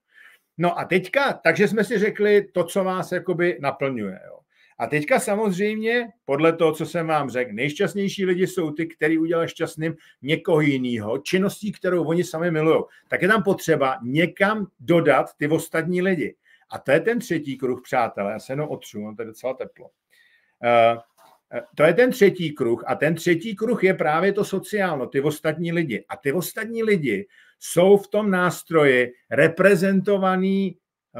No a teďka, takže jsme si řekli to, co vás jakoby naplňuje. Jo. A teďka samozřejmě, podle toho, co jsem vám řekl, nejšťastnější lidi jsou ty, který udělají šťastným někoho jiného, činností, kterou oni sami milují. Tak je tam potřeba někam dodat ty ostatní lidi. A to je ten třetí kruh, přátelé, já se jenom otřu, no to je docela teplo. Eh, eh, to je ten třetí kruh a ten třetí kruh je právě to sociálno, ty ostatní lidi. A ty ostatní lidi jsou v tom nástroji reprezentovaný eh,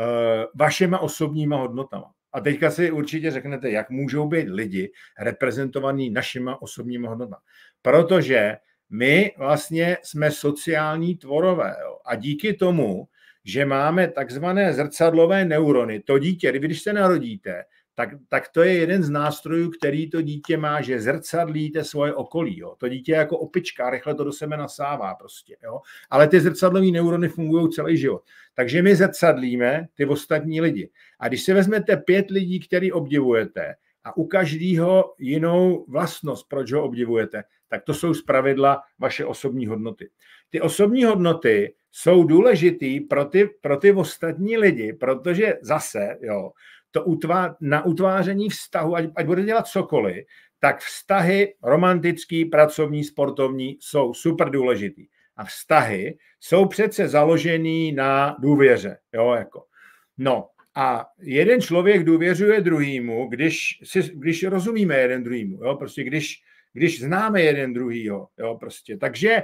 vašima osobníma hodnotama. A teďka si určitě řeknete, jak můžou být lidi reprezentovaní našima osobníma hodnotama. Protože my vlastně jsme sociální tvorové jo? a díky tomu že máme takzvané zrcadlové neurony. To dítě, když se narodíte, tak, tak to je jeden z nástrojů, který to dítě má, že zrcadlíte svoje okolí. Jo. To dítě je jako opička, rychle to do sebe nasává prostě. Jo. Ale ty zrcadlové neurony fungují celý život. Takže my zrcadlíme ty ostatní lidi. A když si vezmete pět lidí, který obdivujete, a u každého jinou vlastnost, proč ho obdivujete, tak to jsou zpravidla vaše osobní hodnoty. Ty osobní hodnoty jsou důležitý pro ty, pro ty ostatní lidi, protože zase, jo, to utvá, na utváření vztahu, ať, ať bude dělat cokoliv, tak vztahy romantický, pracovní, sportovní jsou super důležitý. A vztahy jsou přece založený na důvěře. Jo, jako. No a jeden člověk důvěřuje druhýmu, když, si, když rozumíme jeden druhýmu. Jo? Prostě když když známe jeden druhýho, jo, prostě. Takže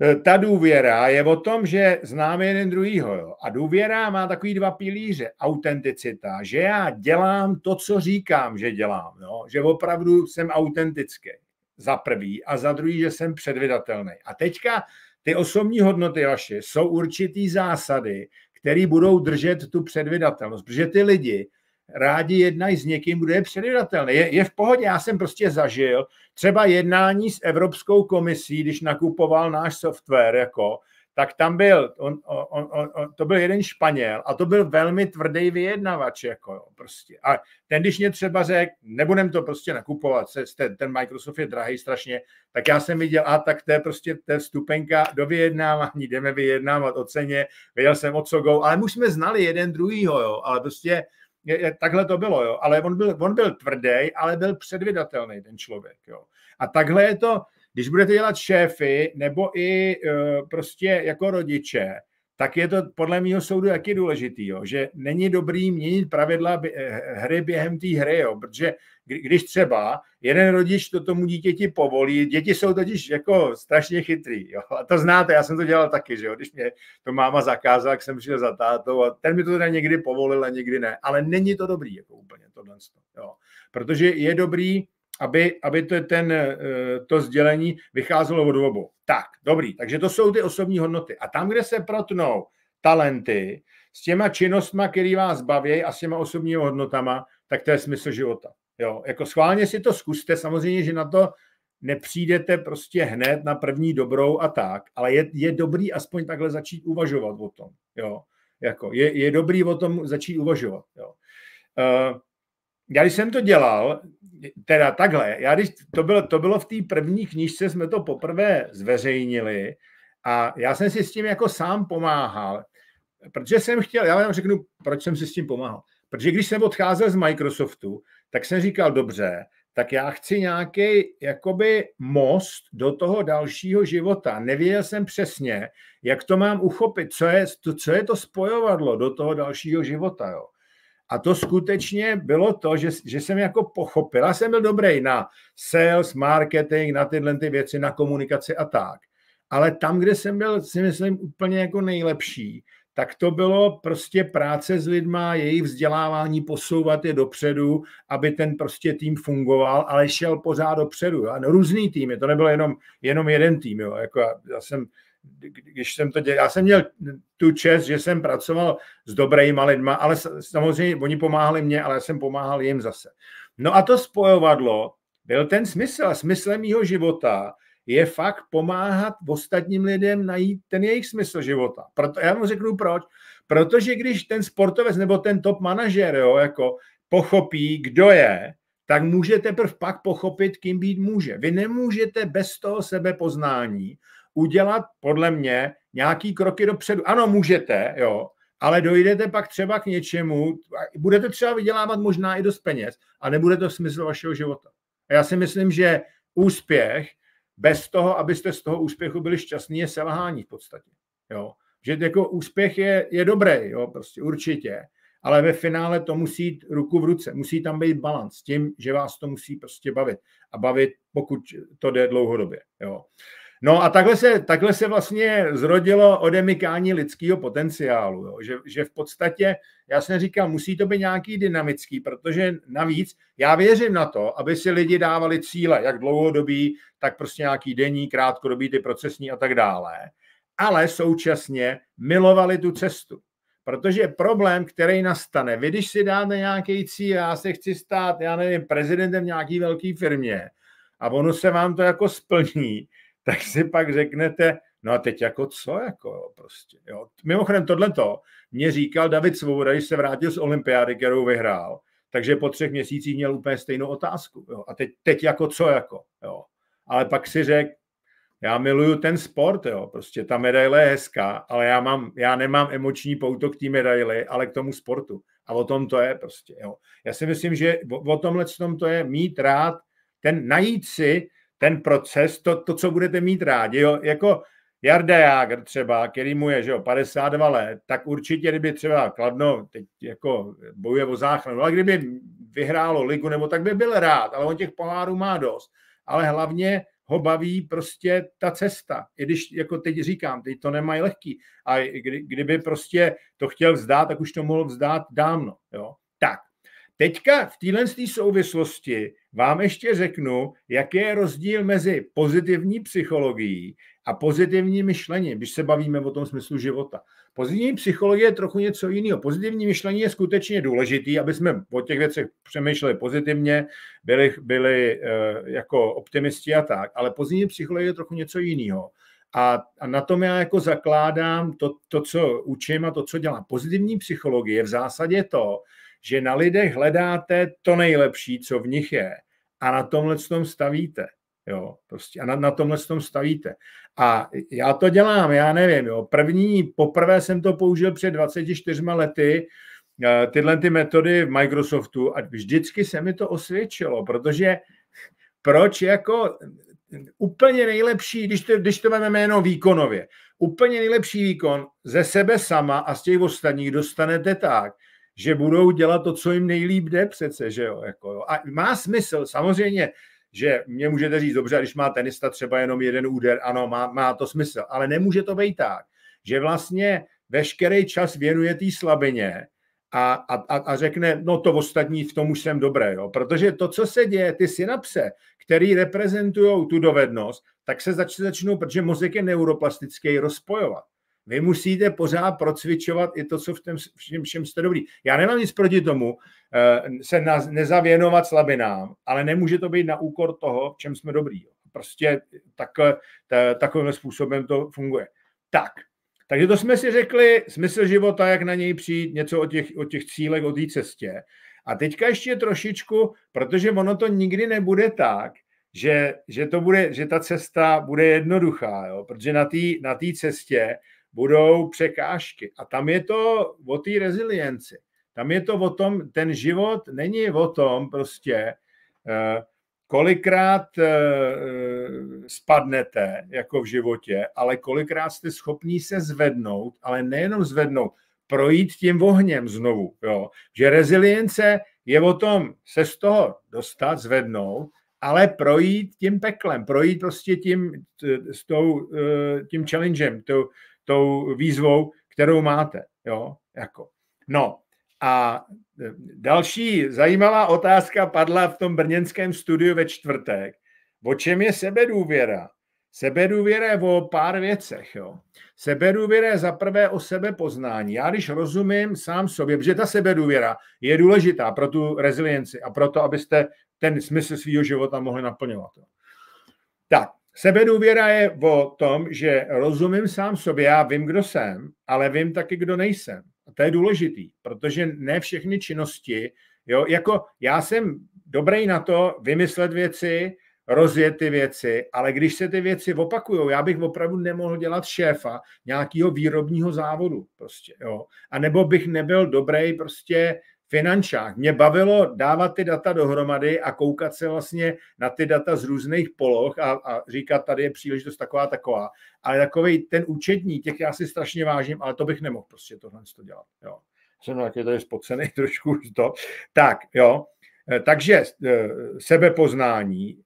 eh, ta důvěra je o tom, že známe jeden druhýho. Jo. A důvěra má takový dva pilíře. Autenticita, že já dělám to, co říkám, že dělám. Jo. Že opravdu jsem autentický. Za prvý. A za druhý, že jsem předvydatelný. A teďka ty osobní hodnoty, vaše jsou určitý zásady, které budou držet tu předvydatelnost. Protože ty lidi rádi jednají s někým, kdo je předvědatelný. Je, je v pohodě, já jsem prostě zažil třeba jednání s Evropskou komisí, když nakupoval náš software, jako, tak tam byl, on, on, on, on, to byl jeden Španěl a to byl velmi tvrdý vyjednavač, jako jo, prostě. A ten, když mě třeba řekl, nebudem to prostě nakupovat, se, ten, ten Microsoft je drahý strašně, tak já jsem viděl, a tak to je prostě ten stupenka do vyjednávání, jdeme vyjednávat o ceně, věděl jsem o co go, ale už jsme znali jeden druhýho, jo, ale prostě Takhle to bylo, jo. Ale on byl, on byl tvrdý, ale byl předvydatelný ten člověk, jo. A takhle je to, když budete dělat šéfy nebo i uh, prostě jako rodiče, tak je to podle mého soudu taky důležitý, jo, že není dobrý měnit pravidla eh, eh, hry během té hry, jo, protože když třeba jeden rodič to tomu dítěti povolí, děti jsou totiž jako strašně chytrý, jo, a to znáte, já jsem to dělal taky, že jo, když mě to máma zakázala, tak jsem přišel za tátou a ten mi to teda někdy povolil a někdy ne, ale není to dobrý, jako úplně tohle, jo, protože je dobrý aby, aby to, ten, eh, to sdělení vycházelo od obou. Tak, dobrý, takže to jsou ty osobní hodnoty. A tam, kde se protnou talenty s těma činnostma, které vás baví a s těma osobními hodnotama, tak to je smysl života. Jo, jako schválně si to zkuste, samozřejmě, že na to nepřijdete prostě hned na první dobrou a tak, ale je, je dobrý aspoň takhle začít uvažovat o tom, jo. Jako je, je dobrý o tom začít uvažovat, jo. Uh, já když jsem to dělal, teda takhle, já když, to, bylo, to bylo v té první knížce, jsme to poprvé zveřejnili a já jsem si s tím jako sám pomáhal, protože jsem chtěl, já vám řeknu, proč jsem si s tím pomáhal. Protože když jsem odcházel z Microsoftu, tak jsem říkal, dobře, tak já chci nějaký jakoby most do toho dalšího života. Nevěděl jsem přesně, jak to mám uchopit, co je to, co je to spojovadlo do toho dalšího života. Jo. A to skutečně bylo to, že, že jsem jako pochopila, jsem byl dobrý na sales, marketing, na tyhle ty věci, na komunikaci a tak. Ale tam, kde jsem byl, si myslím, úplně jako nejlepší, tak to bylo prostě práce s lidma, jejich vzdělávání, posouvat je dopředu, aby ten prostě tým fungoval, ale šel pořád dopředu. A no, různý týmy, to nebylo jenom, jenom jeden tým. Jo. Jako já, já jsem když jsem to dělal, já jsem měl tu čest, že jsem pracoval s dobrýma lidma, ale samozřejmě oni pomáhali mě, ale já jsem pomáhal jim zase. No a to spojovadlo byl ten smysl. A smyslem mýho života je fakt pomáhat ostatním lidem najít ten jejich smysl života. Proto, já vám řeknu proč. Protože když ten sportovec nebo ten top manažer jo, jako pochopí, kdo je, tak můžete prv pak pochopit, kým být může. Vy nemůžete bez toho sebepoznání udělat podle mě nějaký kroky dopředu. Ano, můžete, jo, ale dojdete pak třeba k něčemu, budete třeba vydělávat možná i dost peněz a nebude to smysl vašeho života. A já si myslím, že úspěch bez toho, abyste z toho úspěchu byli šťastní, je selhání v podstatě. Jo. Že jako úspěch je, je dobrý, jo, prostě určitě, ale ve finále to musí jít ruku v ruce, musí tam být balans s tím, že vás to musí prostě bavit a bavit, pokud to jde dlouhodobě. Jo. No a takhle se, takhle se vlastně zrodilo odemykání lidského potenciálu, jo? Že, že v podstatě, já jsem říkal, musí to být nějaký dynamický, protože navíc já věřím na to, aby si lidi dávali cíle, jak dlouhodobí, tak prostě nějaký denní, krátkodobí, ty procesní a tak dále, ale současně milovali tu cestu. Protože problém, který nastane, vy když si dáte nějaký cíl, já se chci stát, já nevím, prezidentem nějaký velké firmě a ono se vám to jako splní, [LAUGHS] tak si pak řeknete, no a teď jako co, jako jo, prostě. Jo. Mimochodem tohleto mě říkal David Svoboda, když se vrátil z olympiády, kterou vyhrál, takže po třech měsících měl úplně stejnou otázku. Jo. A teď, teď jako co, jako. Jo. Ale pak si řekl, já miluju ten sport, jo. prostě ta medaile je hezká, ale já, mám, já nemám emoční pouto k té medaili, ale k tomu sportu. A o tom to je prostě. Jo. Já si myslím, že o, o tomhle tom to je mít rád, ten najít si ten proces, to, to co budete mít rádi. Jo? Jako Jarda Jágr třeba, který mu je že jo, 52 let, tak určitě, kdyby třeba Kladno teď jako bojuje o záchranu, ale kdyby vyhrálo ligu, nebo tak by byl rád, ale on těch pohárů má dost. Ale hlavně ho baví prostě ta cesta. I když, jako teď říkám, teď to nemají lehký. A kdy, kdyby prostě to chtěl vzdát, tak už to mohl vzdát dávno. Jo? Teďka v téhle souvislosti vám ještě řeknu, jaký je rozdíl mezi pozitivní psychologií a pozitivní myšlení, když se bavíme o tom smyslu života. Pozitivní psychologie je trochu něco jiného. Pozitivní myšlení je skutečně důležitý, aby jsme o těch věcech přemýšleli pozitivně, byli, byli eh, jako optimisti a tak, ale pozitivní psychologie je trochu něco jiného. A, a na tom já jako zakládám to, to, co učím a to, co dělám. Pozitivní psychologie je v zásadě to, že na lidech hledáte to nejlepší, co v nich je a na tomhle tom stavíte. Jo, prostě a na, na tomhle tom stavíte. A já to dělám, já nevím, jo. První, poprvé jsem to použil před 24 lety, eh, tyhle ty metody v Microsoftu a vždycky se mi to osvědčilo, protože proč jako úplně nejlepší, když to, když to máme jméno výkonově, úplně nejlepší výkon ze sebe sama a z těch ostatních dostanete tak, že budou dělat to, co jim nejlíp jde přece, že jo. Jako, jo. A má smysl, samozřejmě, že mě můžete říct, dobře, když má tenista třeba jenom jeden úder, ano, má, má to smysl, ale nemůže to být tak, že vlastně veškerý čas věnuje té slabině a, a, a řekne, no to ostatní v tom už jsem dobré, jo. protože to, co se děje, ty synapse, které reprezentují tu dovednost, tak se zač, začnou, protože mozek je neuroplastický, rozpojovat. Vy musíte pořád procvičovat i to, co v tom všem, všem jste dobrý. Já nemám nic proti tomu eh, se na, nezavěnovat slabinám, ale nemůže to být na úkor toho, v čem jsme dobrý. Prostě tak, takovým způsobem to funguje. Tak, takže to jsme si řekli, smysl života, jak na něj přijít, něco o těch, o těch cílech, o té cestě. A teďka ještě trošičku, protože ono to nikdy nebude tak, že, že, to bude, že ta cesta bude jednoduchá, jo? protože na té na cestě budou překážky. A tam je to o té rezilienci. Tam je to o tom, ten život není o tom prostě, eh, kolikrát eh, spadnete jako v životě, ale kolikrát jste schopní se zvednout, ale nejenom zvednout, projít tím ohněm znovu. Jo? Že rezilience je o tom se z toho dostat, zvednout, ale projít tím peklem, projít prostě tím, eh, s tou, tím challengem, tou, tou výzvou, kterou máte. Jo? Jako. No a e, další zajímavá otázka padla v tom brněnském studiu ve čtvrtek. O čem je sebedůvěra? Sebedůvěra je o pár věcech. Jo. Sebedůvěra je za prvé o sebepoznání. Já když rozumím sám sobě, protože ta sebedůvěra je důležitá pro tu rezilienci a pro to, abyste ten smysl svého života mohli naplňovat. Jo. Tak, Sebedůvěra je o tom, že rozumím sám sobě, já vím, kdo jsem, ale vím taky, kdo nejsem. A to je důležitý, protože ne všechny činnosti, jo, jako já jsem dobrý na to vymyslet věci, rozjet ty věci, ale když se ty věci opakují, já bych opravdu nemohl dělat šéfa nějakého výrobního závodu prostě, jo. A nebo bych nebyl dobrý prostě finančák. Mě bavilo dávat ty data dohromady a koukat se vlastně na ty data z různých poloh a, a říkat, tady je příležitost taková, taková. Ale takový ten účetní, těch já si strašně vážím, ale to bych nemohl prostě tohle to dělat. Jo. Jsem nějaký tady spocený [LAUGHS] trošku už to. Tak, jo. Eh, takže eh, sebepoznání.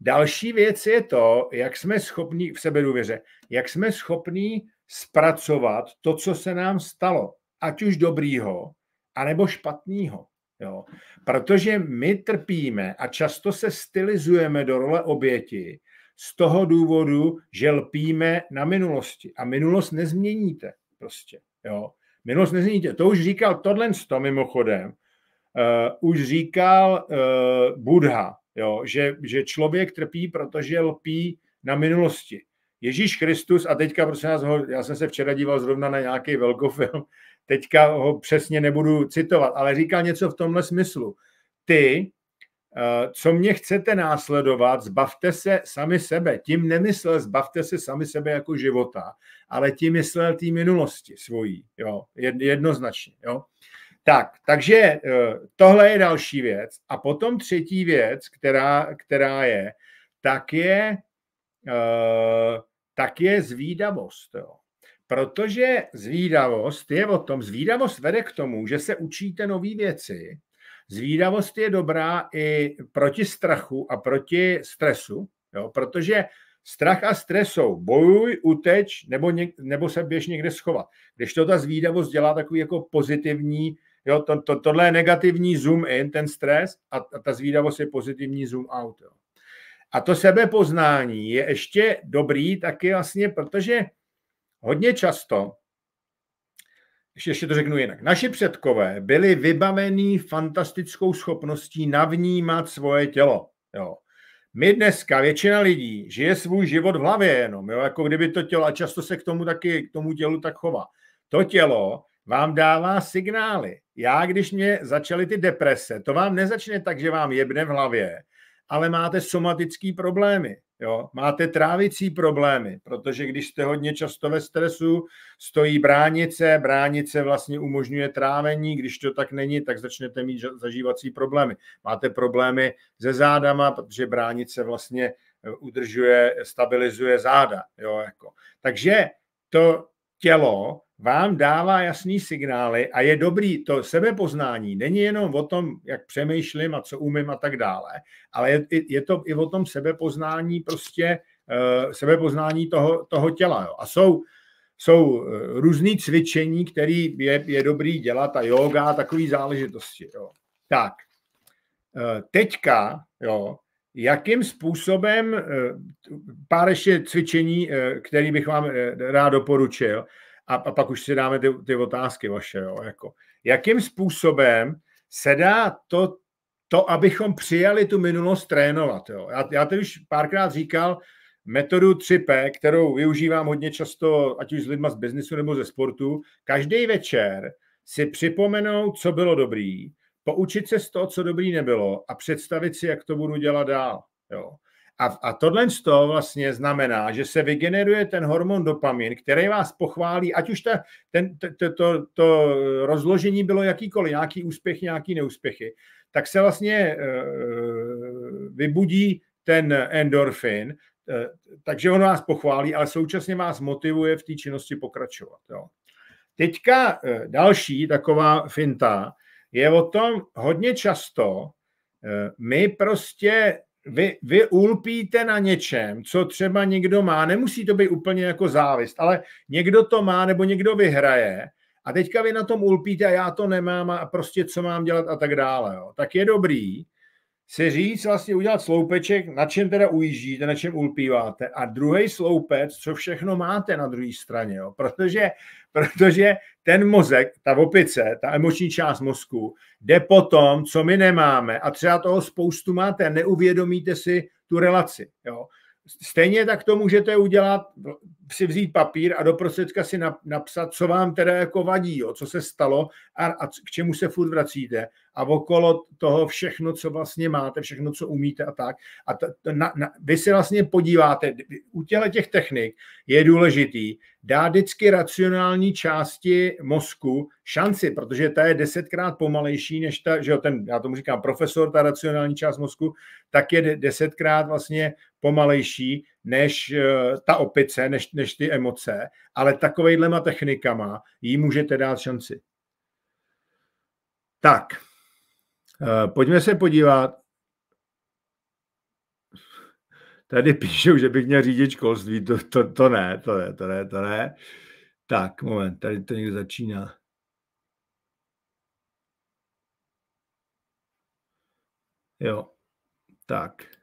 Další věc je to, jak jsme schopni v sebe důvěře. jak jsme schopni zpracovat to, co se nám stalo, ať už dobrýho, anebo špatného. Jo? Protože my trpíme a často se stylizujeme do role oběti z toho důvodu, že lpíme na minulosti. A minulost nezměníte prostě. Jo? Minulost nezměníte. To už říkal tohle to mimochodem. Uh, už říkal uh, eh, Buddha, jo? Že, že člověk trpí, protože lpí na minulosti. Ježíš Kristus a teďka prosím nás, já jsem se včera díval zrovna na nějaký velkofilm, [LAUGHS] teďka ho přesně nebudu citovat, ale říkal něco v tomhle smyslu. Ty, eh, co mě chcete následovat, zbavte se sami sebe. Tím nemyslel zbavte se sami sebe jako života, ale tím myslel té minulosti svojí, jo, jednoznačně, jo. Tak, takže eh, tohle je další věc. A potom třetí věc, která, která je, tak je Eh, tak je zvídavost. Jo. Protože zvídavost je o tom, zvídavost vede k tomu, že se učíte nové věci. Zvídavost je dobrá i proti strachu a proti stresu, jo, protože strach a stres jsou bojuj, uteč nebo, něk, nebo se běž někde schovat. Když to ta zvídavost dělá takový jako pozitivní, jo, to, to, tohle je negativní zoom in, ten stres a, a ta zvídavost je pozitivní zoom out. Jo. A to sebepoznání je ještě dobrý taky vlastně, protože hodně často, ještě, ještě to řeknu jinak, naši předkové byli vybavení fantastickou schopností navnímat svoje tělo. Jo. My dneska, většina lidí, žije svůj život v hlavě jenom, jo, jako kdyby to tělo, a často se k tomu taky, k tomu tělu tak chová. To tělo vám dává signály. Já, když mě začaly ty deprese, to vám nezačne tak, že vám jebne v hlavě, ale máte somatické problémy. Jo? Máte trávicí problémy, protože když jste hodně často ve stresu, stojí bránice, bránice vlastně umožňuje trávení, když to tak není, tak začnete mít zažívací problémy. Máte problémy se zádama, protože bránice vlastně eh, udržuje, stabilizuje záda. Jo? Jako. Takže to tělo vám dává jasný signály a je dobrý to sebepoznání. Není jenom o tom, jak přemýšlím a co umím a tak dále, ale je, je to i o tom sebepoznání prostě, uh, sebepoznání toho, toho těla. Jo. A jsou, jsou eh, různý cvičení, které je, je dobrý dělat a yoga a takové záležitosti. Jo. Tak, eh, teďka, jo, jakým způsobem, pár ještě cvičení, který bych vám rád doporučil, a, a pak už si dáme ty, ty otázky vaše. Jo, jako. Jakým způsobem se dá to, to, abychom přijali tu minulost trénovat? Jo? Já, já to už párkrát říkal metodu 3P, kterou využívám hodně často, ať už s lidma z biznisu nebo ze sportu. Každý večer si připomenout, co bylo dobrý, poučit se z toho, co dobrý nebylo a představit si, jak to budu dělat dál. Jo. A, a tohle to vlastně znamená, že se vygeneruje ten hormon dopamin, který vás pochválí, ať už ta, ten, to, to, to, to rozložení bylo jakýkoliv, nějaký úspěch, nějaký neúspěchy, tak se vlastně e, vybudí ten endorfin, e, takže on vás pochválí, ale současně vás motivuje v té činnosti pokračovat. Jo. Teďka e, další taková finta je o tom hodně často, e, my prostě vy, vy ulpíte na něčem, co třeba někdo má, nemusí to být úplně jako závist, ale někdo to má nebo někdo vyhraje a teďka vy na tom ulpíte a já to nemám a prostě co mám dělat a tak dále. Jo. Tak je dobrý si říct, vlastně udělat sloupeček, na čem teda ujíždíte, na čem ulpíváte a druhý sloupec, co všechno máte na druhé straně. Jo. Protože, protože ten mozek, ta opice, ta emoční část mozku, jde po tom, co my nemáme. A třeba toho spoustu máte, neuvědomíte si tu relaci. Jo. Stejně tak to můžete udělat si vzít papír a do prostředka si napsat, co vám teda jako vadí, jo, co se stalo a, a k čemu se furt vracíte a okolo toho všechno, co vlastně máte, všechno, co umíte a tak. A to, to na, na, vy se vlastně podíváte, u těle těch technik je důležitý dát vždycky racionální části mozku šanci, protože ta je desetkrát pomalejší než ta, že jo, ten, já tomu říkám profesor, ta racionální část mozku, tak je desetkrát vlastně pomalejší, než eh, ta opice, než, než ty emoce, ale takovejhlema technikama jí můžete dát šanci. Tak, eh, pojďme se podívat. Tady píšou, že bych měl řídit školství, to, to, to ne, to ne, to ne, to ne. Tak, moment, tady to někdo začíná. Jo, tak.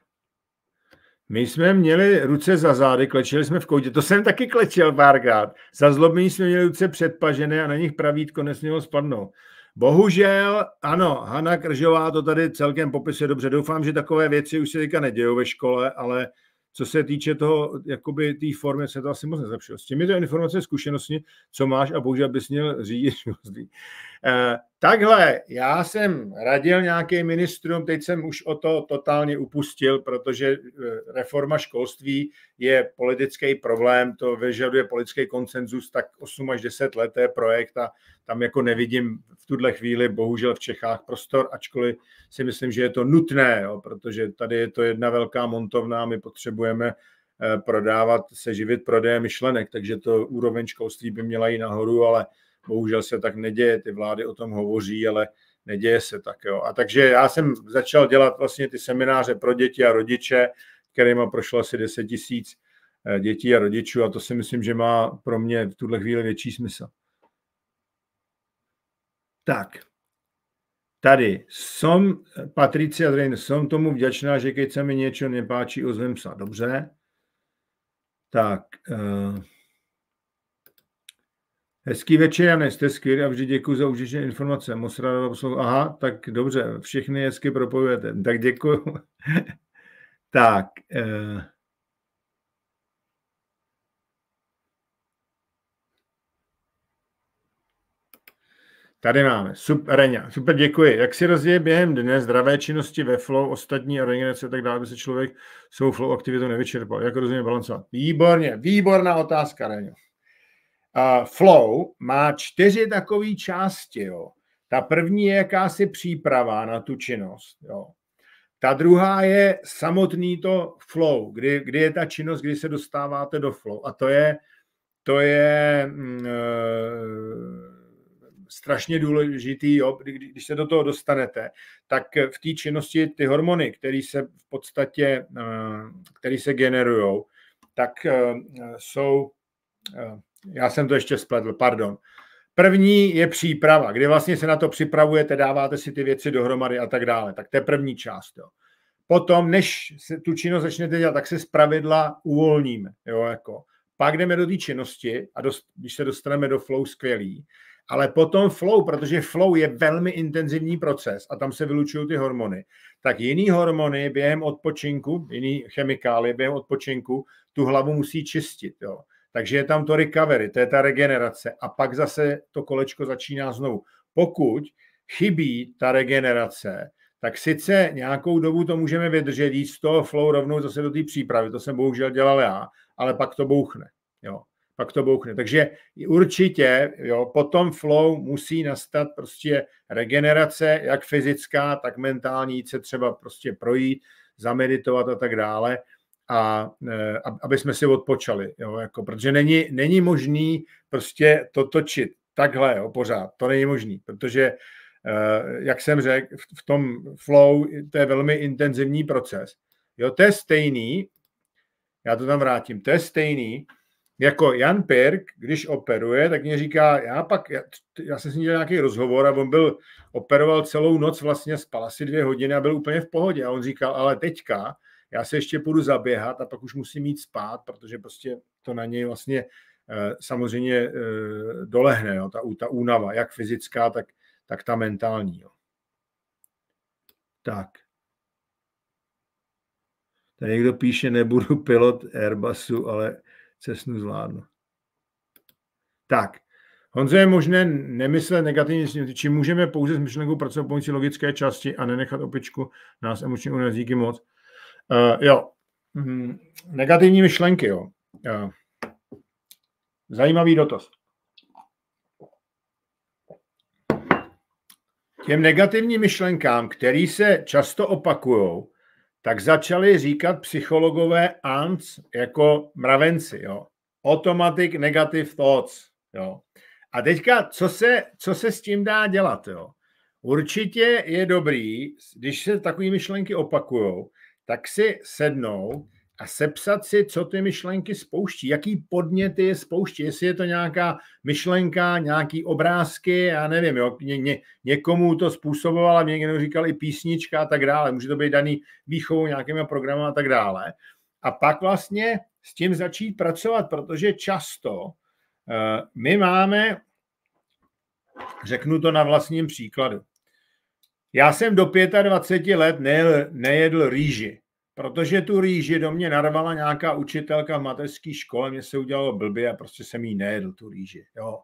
My jsme měli ruce za zády, klečeli jsme v koutě. To jsem taky klečel párkrát. Za zlobení jsme měli ruce předpažené a na nich pravítko nesmělo spadnout. Bohužel, ano, Hanna Kržová to tady celkem popisuje dobře. Doufám, že takové věci už se teďka nedějou ve škole, ale co se týče toho, jakoby té formy, se to asi moc nezlepšilo. S těmi to informace zkušenosti, co máš a bohužel bys měl řídit [LAUGHS] Eh, takhle, já jsem radil nějakým ministrům, teď jsem už o to totálně upustil, protože eh, reforma školství je politický problém, to vyžaduje politický konsenzus, tak 8 až 10 let je projekt a tam jako nevidím v tuhle chvíli bohužel v Čechách prostor, ačkoliv si myslím, že je to nutné, jo, protože tady je to jedna velká montovna a my potřebujeme eh, prodávat, se živit prodejem myšlenek, takže to úroveň školství by měla jít nahoru, ale Bohužel se tak neděje, ty vlády o tom hovoří, ale neděje se tak. Jo. A takže já jsem začal dělat vlastně ty semináře pro děti a rodiče, kterými prošlo asi 10 tisíc eh, dětí a rodičů a to si myslím, že má pro mě v tuhle chvíli větší smysl. Tak, tady jsem, Patricia Drain, jsem tomu vděčná, že když se mi něco nepáčí, ozvem se. Dobře. Tak, uh... Hezký večer, Jane, jste skvělý a vždy děkuji za užitečné informace. Moc ráda poslouchám. Aha, tak dobře, všechny hezky propojujete. Tak děkuji. [LAUGHS] tak. Eh. Tady máme. Super, Reňa, super, děkuji. Jak si rozvíje během dne zdravé činnosti ve flow, ostatní organizace a tak dále, by se člověk svou flow aktivitu nevyčerpal? Jak rozumím balancovat? Výborně, výborná otázka, Reňa. Flow má čtyři takové části. Jo. Ta první je jakási příprava na tu činnost. Jo. Ta druhá je samotný to flow, kdy, kdy je ta činnost, kdy se dostáváte do flow. A to je, to je e, strašně důležitý, jo, kdy, když se do toho dostanete, tak v té činnosti ty hormony, které se v podstatě, eh, které se generují, tak eh, jsou já jsem to ještě spletl, pardon. První je příprava, kde vlastně se na to připravujete, dáváte si ty věci dohromady a tak dále. Tak to je první část. Jo. Potom, než se tu činnost začnete dělat, tak se z pravidla uvolníme. Jo, jako. Pak jdeme do té činnosti a dost, když se dostaneme do flow, skvělý. Ale potom flow, protože flow je velmi intenzivní proces a tam se vylučují ty hormony, tak jiný hormony během odpočinku, jiný chemikálie během odpočinku tu hlavu musí čistit. Jo. Takže je tam to recovery, to je ta regenerace. A pak zase to kolečko začíná znovu. Pokud chybí ta regenerace, tak sice nějakou dobu to můžeme vydržet, jít z toho flow rovnou zase do té přípravy, to jsem bohužel dělal já, ale pak to bouchne. Jo, pak to bouchne. Takže určitě jo, po tom flow musí nastat prostě regenerace, jak fyzická, tak mentální, jít se třeba prostě projít, zameditovat a tak dále a e, aby jsme si odpočali, jo, jako, protože není, není možný prostě to točit takhle jo, pořád, to není možný, protože e, jak jsem řekl, v tom flow to je velmi intenzivní proces. Jo, to je stejný, já to tam vrátím, to je stejný, jako Jan Pirk, když operuje, tak mě říká, já pak, já, já jsem s ním dělal nějaký rozhovor a on byl, operoval celou noc, vlastně spal asi dvě hodiny a byl úplně v pohodě. A on říkal, ale teďka já se ještě půjdu zaběhat a pak už musím jít spát, protože prostě to na něj vlastně eh, samozřejmě eh, dolehne, jo, ta, ta únava, jak fyzická, tak, tak ta mentální. Jo. Tak. Tady někdo píše, nebudu [LAUGHS] pilot Airbusu, ale cestnu zvládnu. Tak. Honzo, je možné nemyslet negativně, či můžeme pouze s myšlenkou pracovat pomocí logické části a nenechat opičku nás emočně unést díky moc. Uh, jo, mm, negativní myšlenky, jo. Uh, zajímavý dotaz. Těm negativním myšlenkám, který se často opakují, tak začali říkat psychologové ANS jako mravenci, jo. Automatic negative thoughts, jo. A teďka, co se, co se s tím dá dělat, jo? Určitě je dobrý, když se takové myšlenky opakují, tak si sednou a sepsat si, co ty myšlenky spouští, jaký podněty je spouští, jestli je to nějaká myšlenka, nějaký obrázky, já nevím, jo, ně, ně, někomu to způsobovala, mě někdo říkal i písnička a tak dále, může to být daný výchovou, nějakým programem a tak dále. A pak vlastně s tím začít pracovat, protože často uh, my máme, řeknu to na vlastním příkladu, já jsem do 25 let nejedl, nejedl rýži, protože tu rýži do mě narvala nějaká učitelka v mateřské škole, mě se udělalo blbě a prostě jsem jí nejedl, tu rýži. Jo.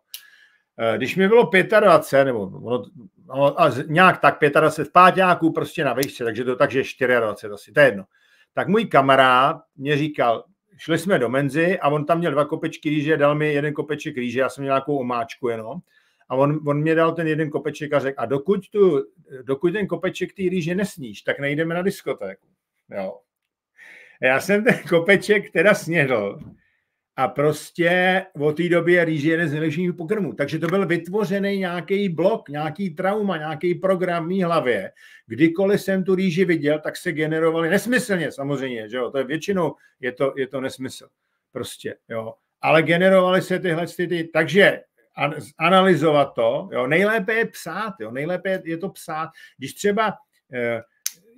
Eh, když mi bylo 25, nebo no, no, a nějak tak 25, v páťáku prostě na výšce, takže to takže 24 asi, to je jedno. Tak můj kamarád mě říkal, šli jsme do menzy a on tam měl dva kopečky rýže, dal mi jeden kopeček rýže, já jsem měl nějakou omáčku jenom a on, on mě dal ten jeden kopeček a řekl, a dokud, tu, dokud ten kopeček ty rýže nesníš, tak nejdeme na diskotéku. Jo. já jsem ten kopeček teda snědl a prostě od té doby je rýže jeden z nejlepších pokrmů. Takže to byl vytvořený nějaký blok, nějaký trauma, nějaký program v mý hlavě. Kdykoliv jsem tu rýži viděl, tak se generovaly nesmyslně samozřejmě, že jo, to je většinou, je to, je to nesmysl. Prostě, jo. Ale generovaly se tyhle ty, takže analyzovat to, jo, nejlépe je psát, jo, nejlépe je to psát. Když třeba eh,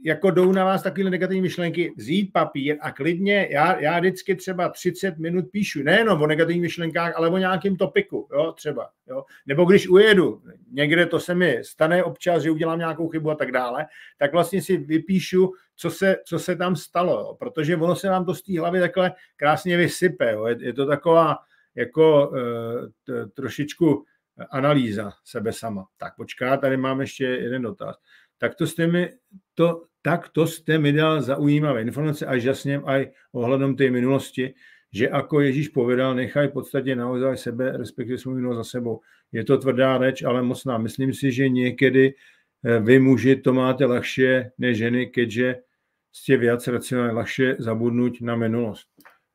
jako jdou na vás takové negativní myšlenky, vzít papír a klidně, já, já vždycky třeba 30 minut píšu, nejenom o negativních myšlenkách, ale o nějakém topiku, jo, třeba, jo. Nebo když ujedu, někde to se mi stane občas, že udělám nějakou chybu a tak dále, tak vlastně si vypíšu, co se, co se tam stalo, jo, protože ono se vám to z té hlavy takhle krásně vysype, jo. Je, je to taková, jako eh, t, trošičku analýza sebe sama. Tak počká, tady mám ještě jeden dotaz. Tak to jste mi, to, tak to jste mi dal zaujímavé informace až jasně aj ohledom té minulosti, že jako Ježíš povedal, nechaj v podstatě naozaj sebe, respektive svou minulost za sebou. Je to tvrdá reč, ale mocná. Myslím si, že někdy eh, vy muži to máte lehšie než ženy, keďže ste viac racionálne ľahšie zabudnúť na minulosť.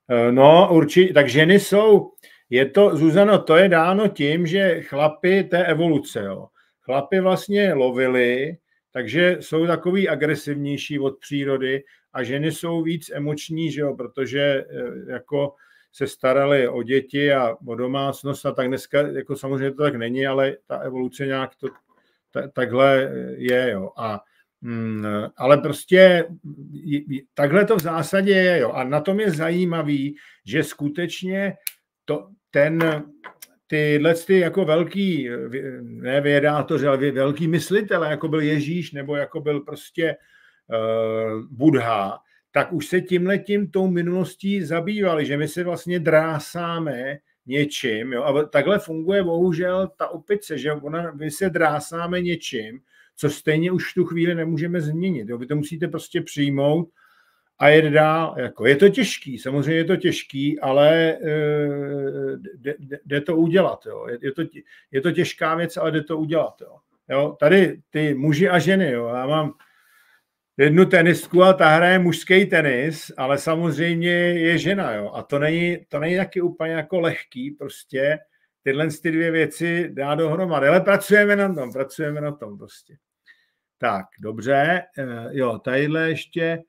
Eh, no, určitě, tak ženy jsou, je to, Zuzano, to je dáno tím, že chlapy té evoluce, jo. Chlapy vlastně lovili, takže jsou takový agresivnější od přírody a ženy jsou víc emoční, že jo, protože eh, jako se starali o děti a o domácnost a tak dneska, jako samozřejmě to tak není, ale ta evoluce nějak to t- takhle je, jo. A Mm, ale prostě takhle to v zásadě je. Jo. A na tom je zajímavý, že skutečně to, ten, tyhle ty jako velký, ne vědátoři, ale velký myslitel, jako byl Ježíš nebo jako byl prostě uh, Budha, tak už se tímhletím tou minulostí zabývali, že my se vlastně drásáme něčím. Jo? A takhle funguje bohužel ta opice, že ona, my se drásáme něčím, co stejně už v tu chvíli nemůžeme změnit. Jo. Vy to musíte prostě přijmout a jet dál. Jako, je to těžký, samozřejmě je to těžký, ale eh, jde, to udělat. Jo. Je, je, to, je to těžká věc, ale jde to udělat. Jo. Jo, tady ty muži a ženy, jo, já mám jednu tenistku a ta hraje mužský tenis, ale samozřejmě je žena, jo. A to není, to není taky úplně jako lehký prostě tyhle ty dvě věci dá dohromady. Ale pracujeme na tom, pracujeme na tom prostě. Tak, dobře. Eh, jo, tadyhle ještě,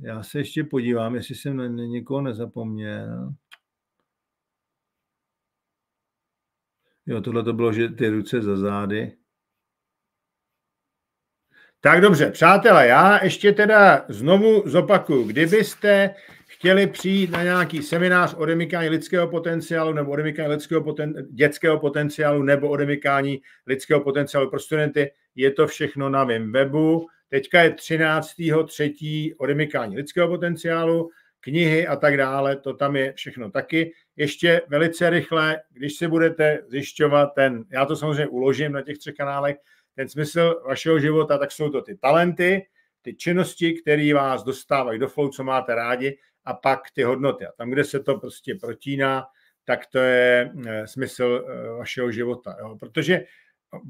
já se ještě podívám, jestli jsem na někoho nezapomněl. Jo, tohle to bylo, že ty ruce za zády. Tak dobře, přátelé, já ještě teda znovu zopakuju, kdybyste chtěli přijít na nějaký seminář o odemykání lidského potenciálu nebo odemykání lidského poten, dětského potenciálu nebo odemykání lidského potenciálu pro studenty, je to všechno na mém webu. Teďka je 13. třetí odemykání lidského potenciálu, knihy a tak dále, to tam je všechno taky. Ještě velice rychle, když si budete zjišťovat ten, já to samozřejmě uložím na těch třech kanálech, ten smysl vašeho života, tak jsou to ty talenty, ty činnosti, které vás dostávají do flow, co máte rádi, a pak ty hodnoty. A tam, kde se to prostě protíná, tak to je eh, smysl eh, vašeho života. Jo? Protože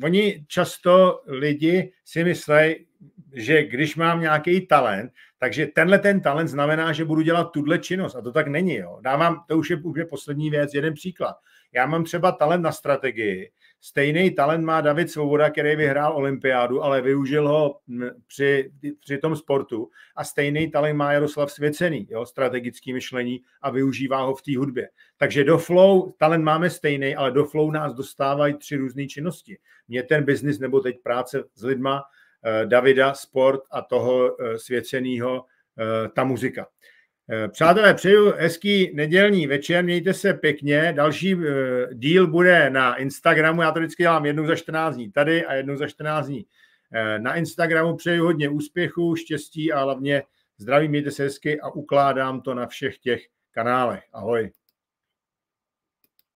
oni často lidi si myslejí, že když mám nějaký talent, takže tenhle ten talent znamená, že budu dělat tuhle činnost a to tak není. Jo. Dávám, to už je, už je poslední věc, jeden příklad. Já mám třeba talent na strategii, Stejný talent má David Svoboda, který vyhrál olympiádu, ale využil ho při, při tom sportu. A stejný talent má Jaroslav Svěcený, jeho strategický myšlení a využívá ho v té hudbě. Takže do flow talent máme stejný, ale do flow nás dostávají tři různé činnosti. Mě ten biznis nebo teď práce s lidma, eh, Davida, sport a toho eh, svěceného eh, ta muzika. Eh, přátelé, přeju hezký nedělní večer, mějte se pěkně. Další eh, díl bude na Instagramu, já to vždycky dělám jednu za 14 dní tady a jednu za 14 dní eh, na Instagramu. Přeju hodně úspěchu, štěstí a hlavně zdraví, mějte se hezky a ukládám to na všech těch kanálech. Ahoj.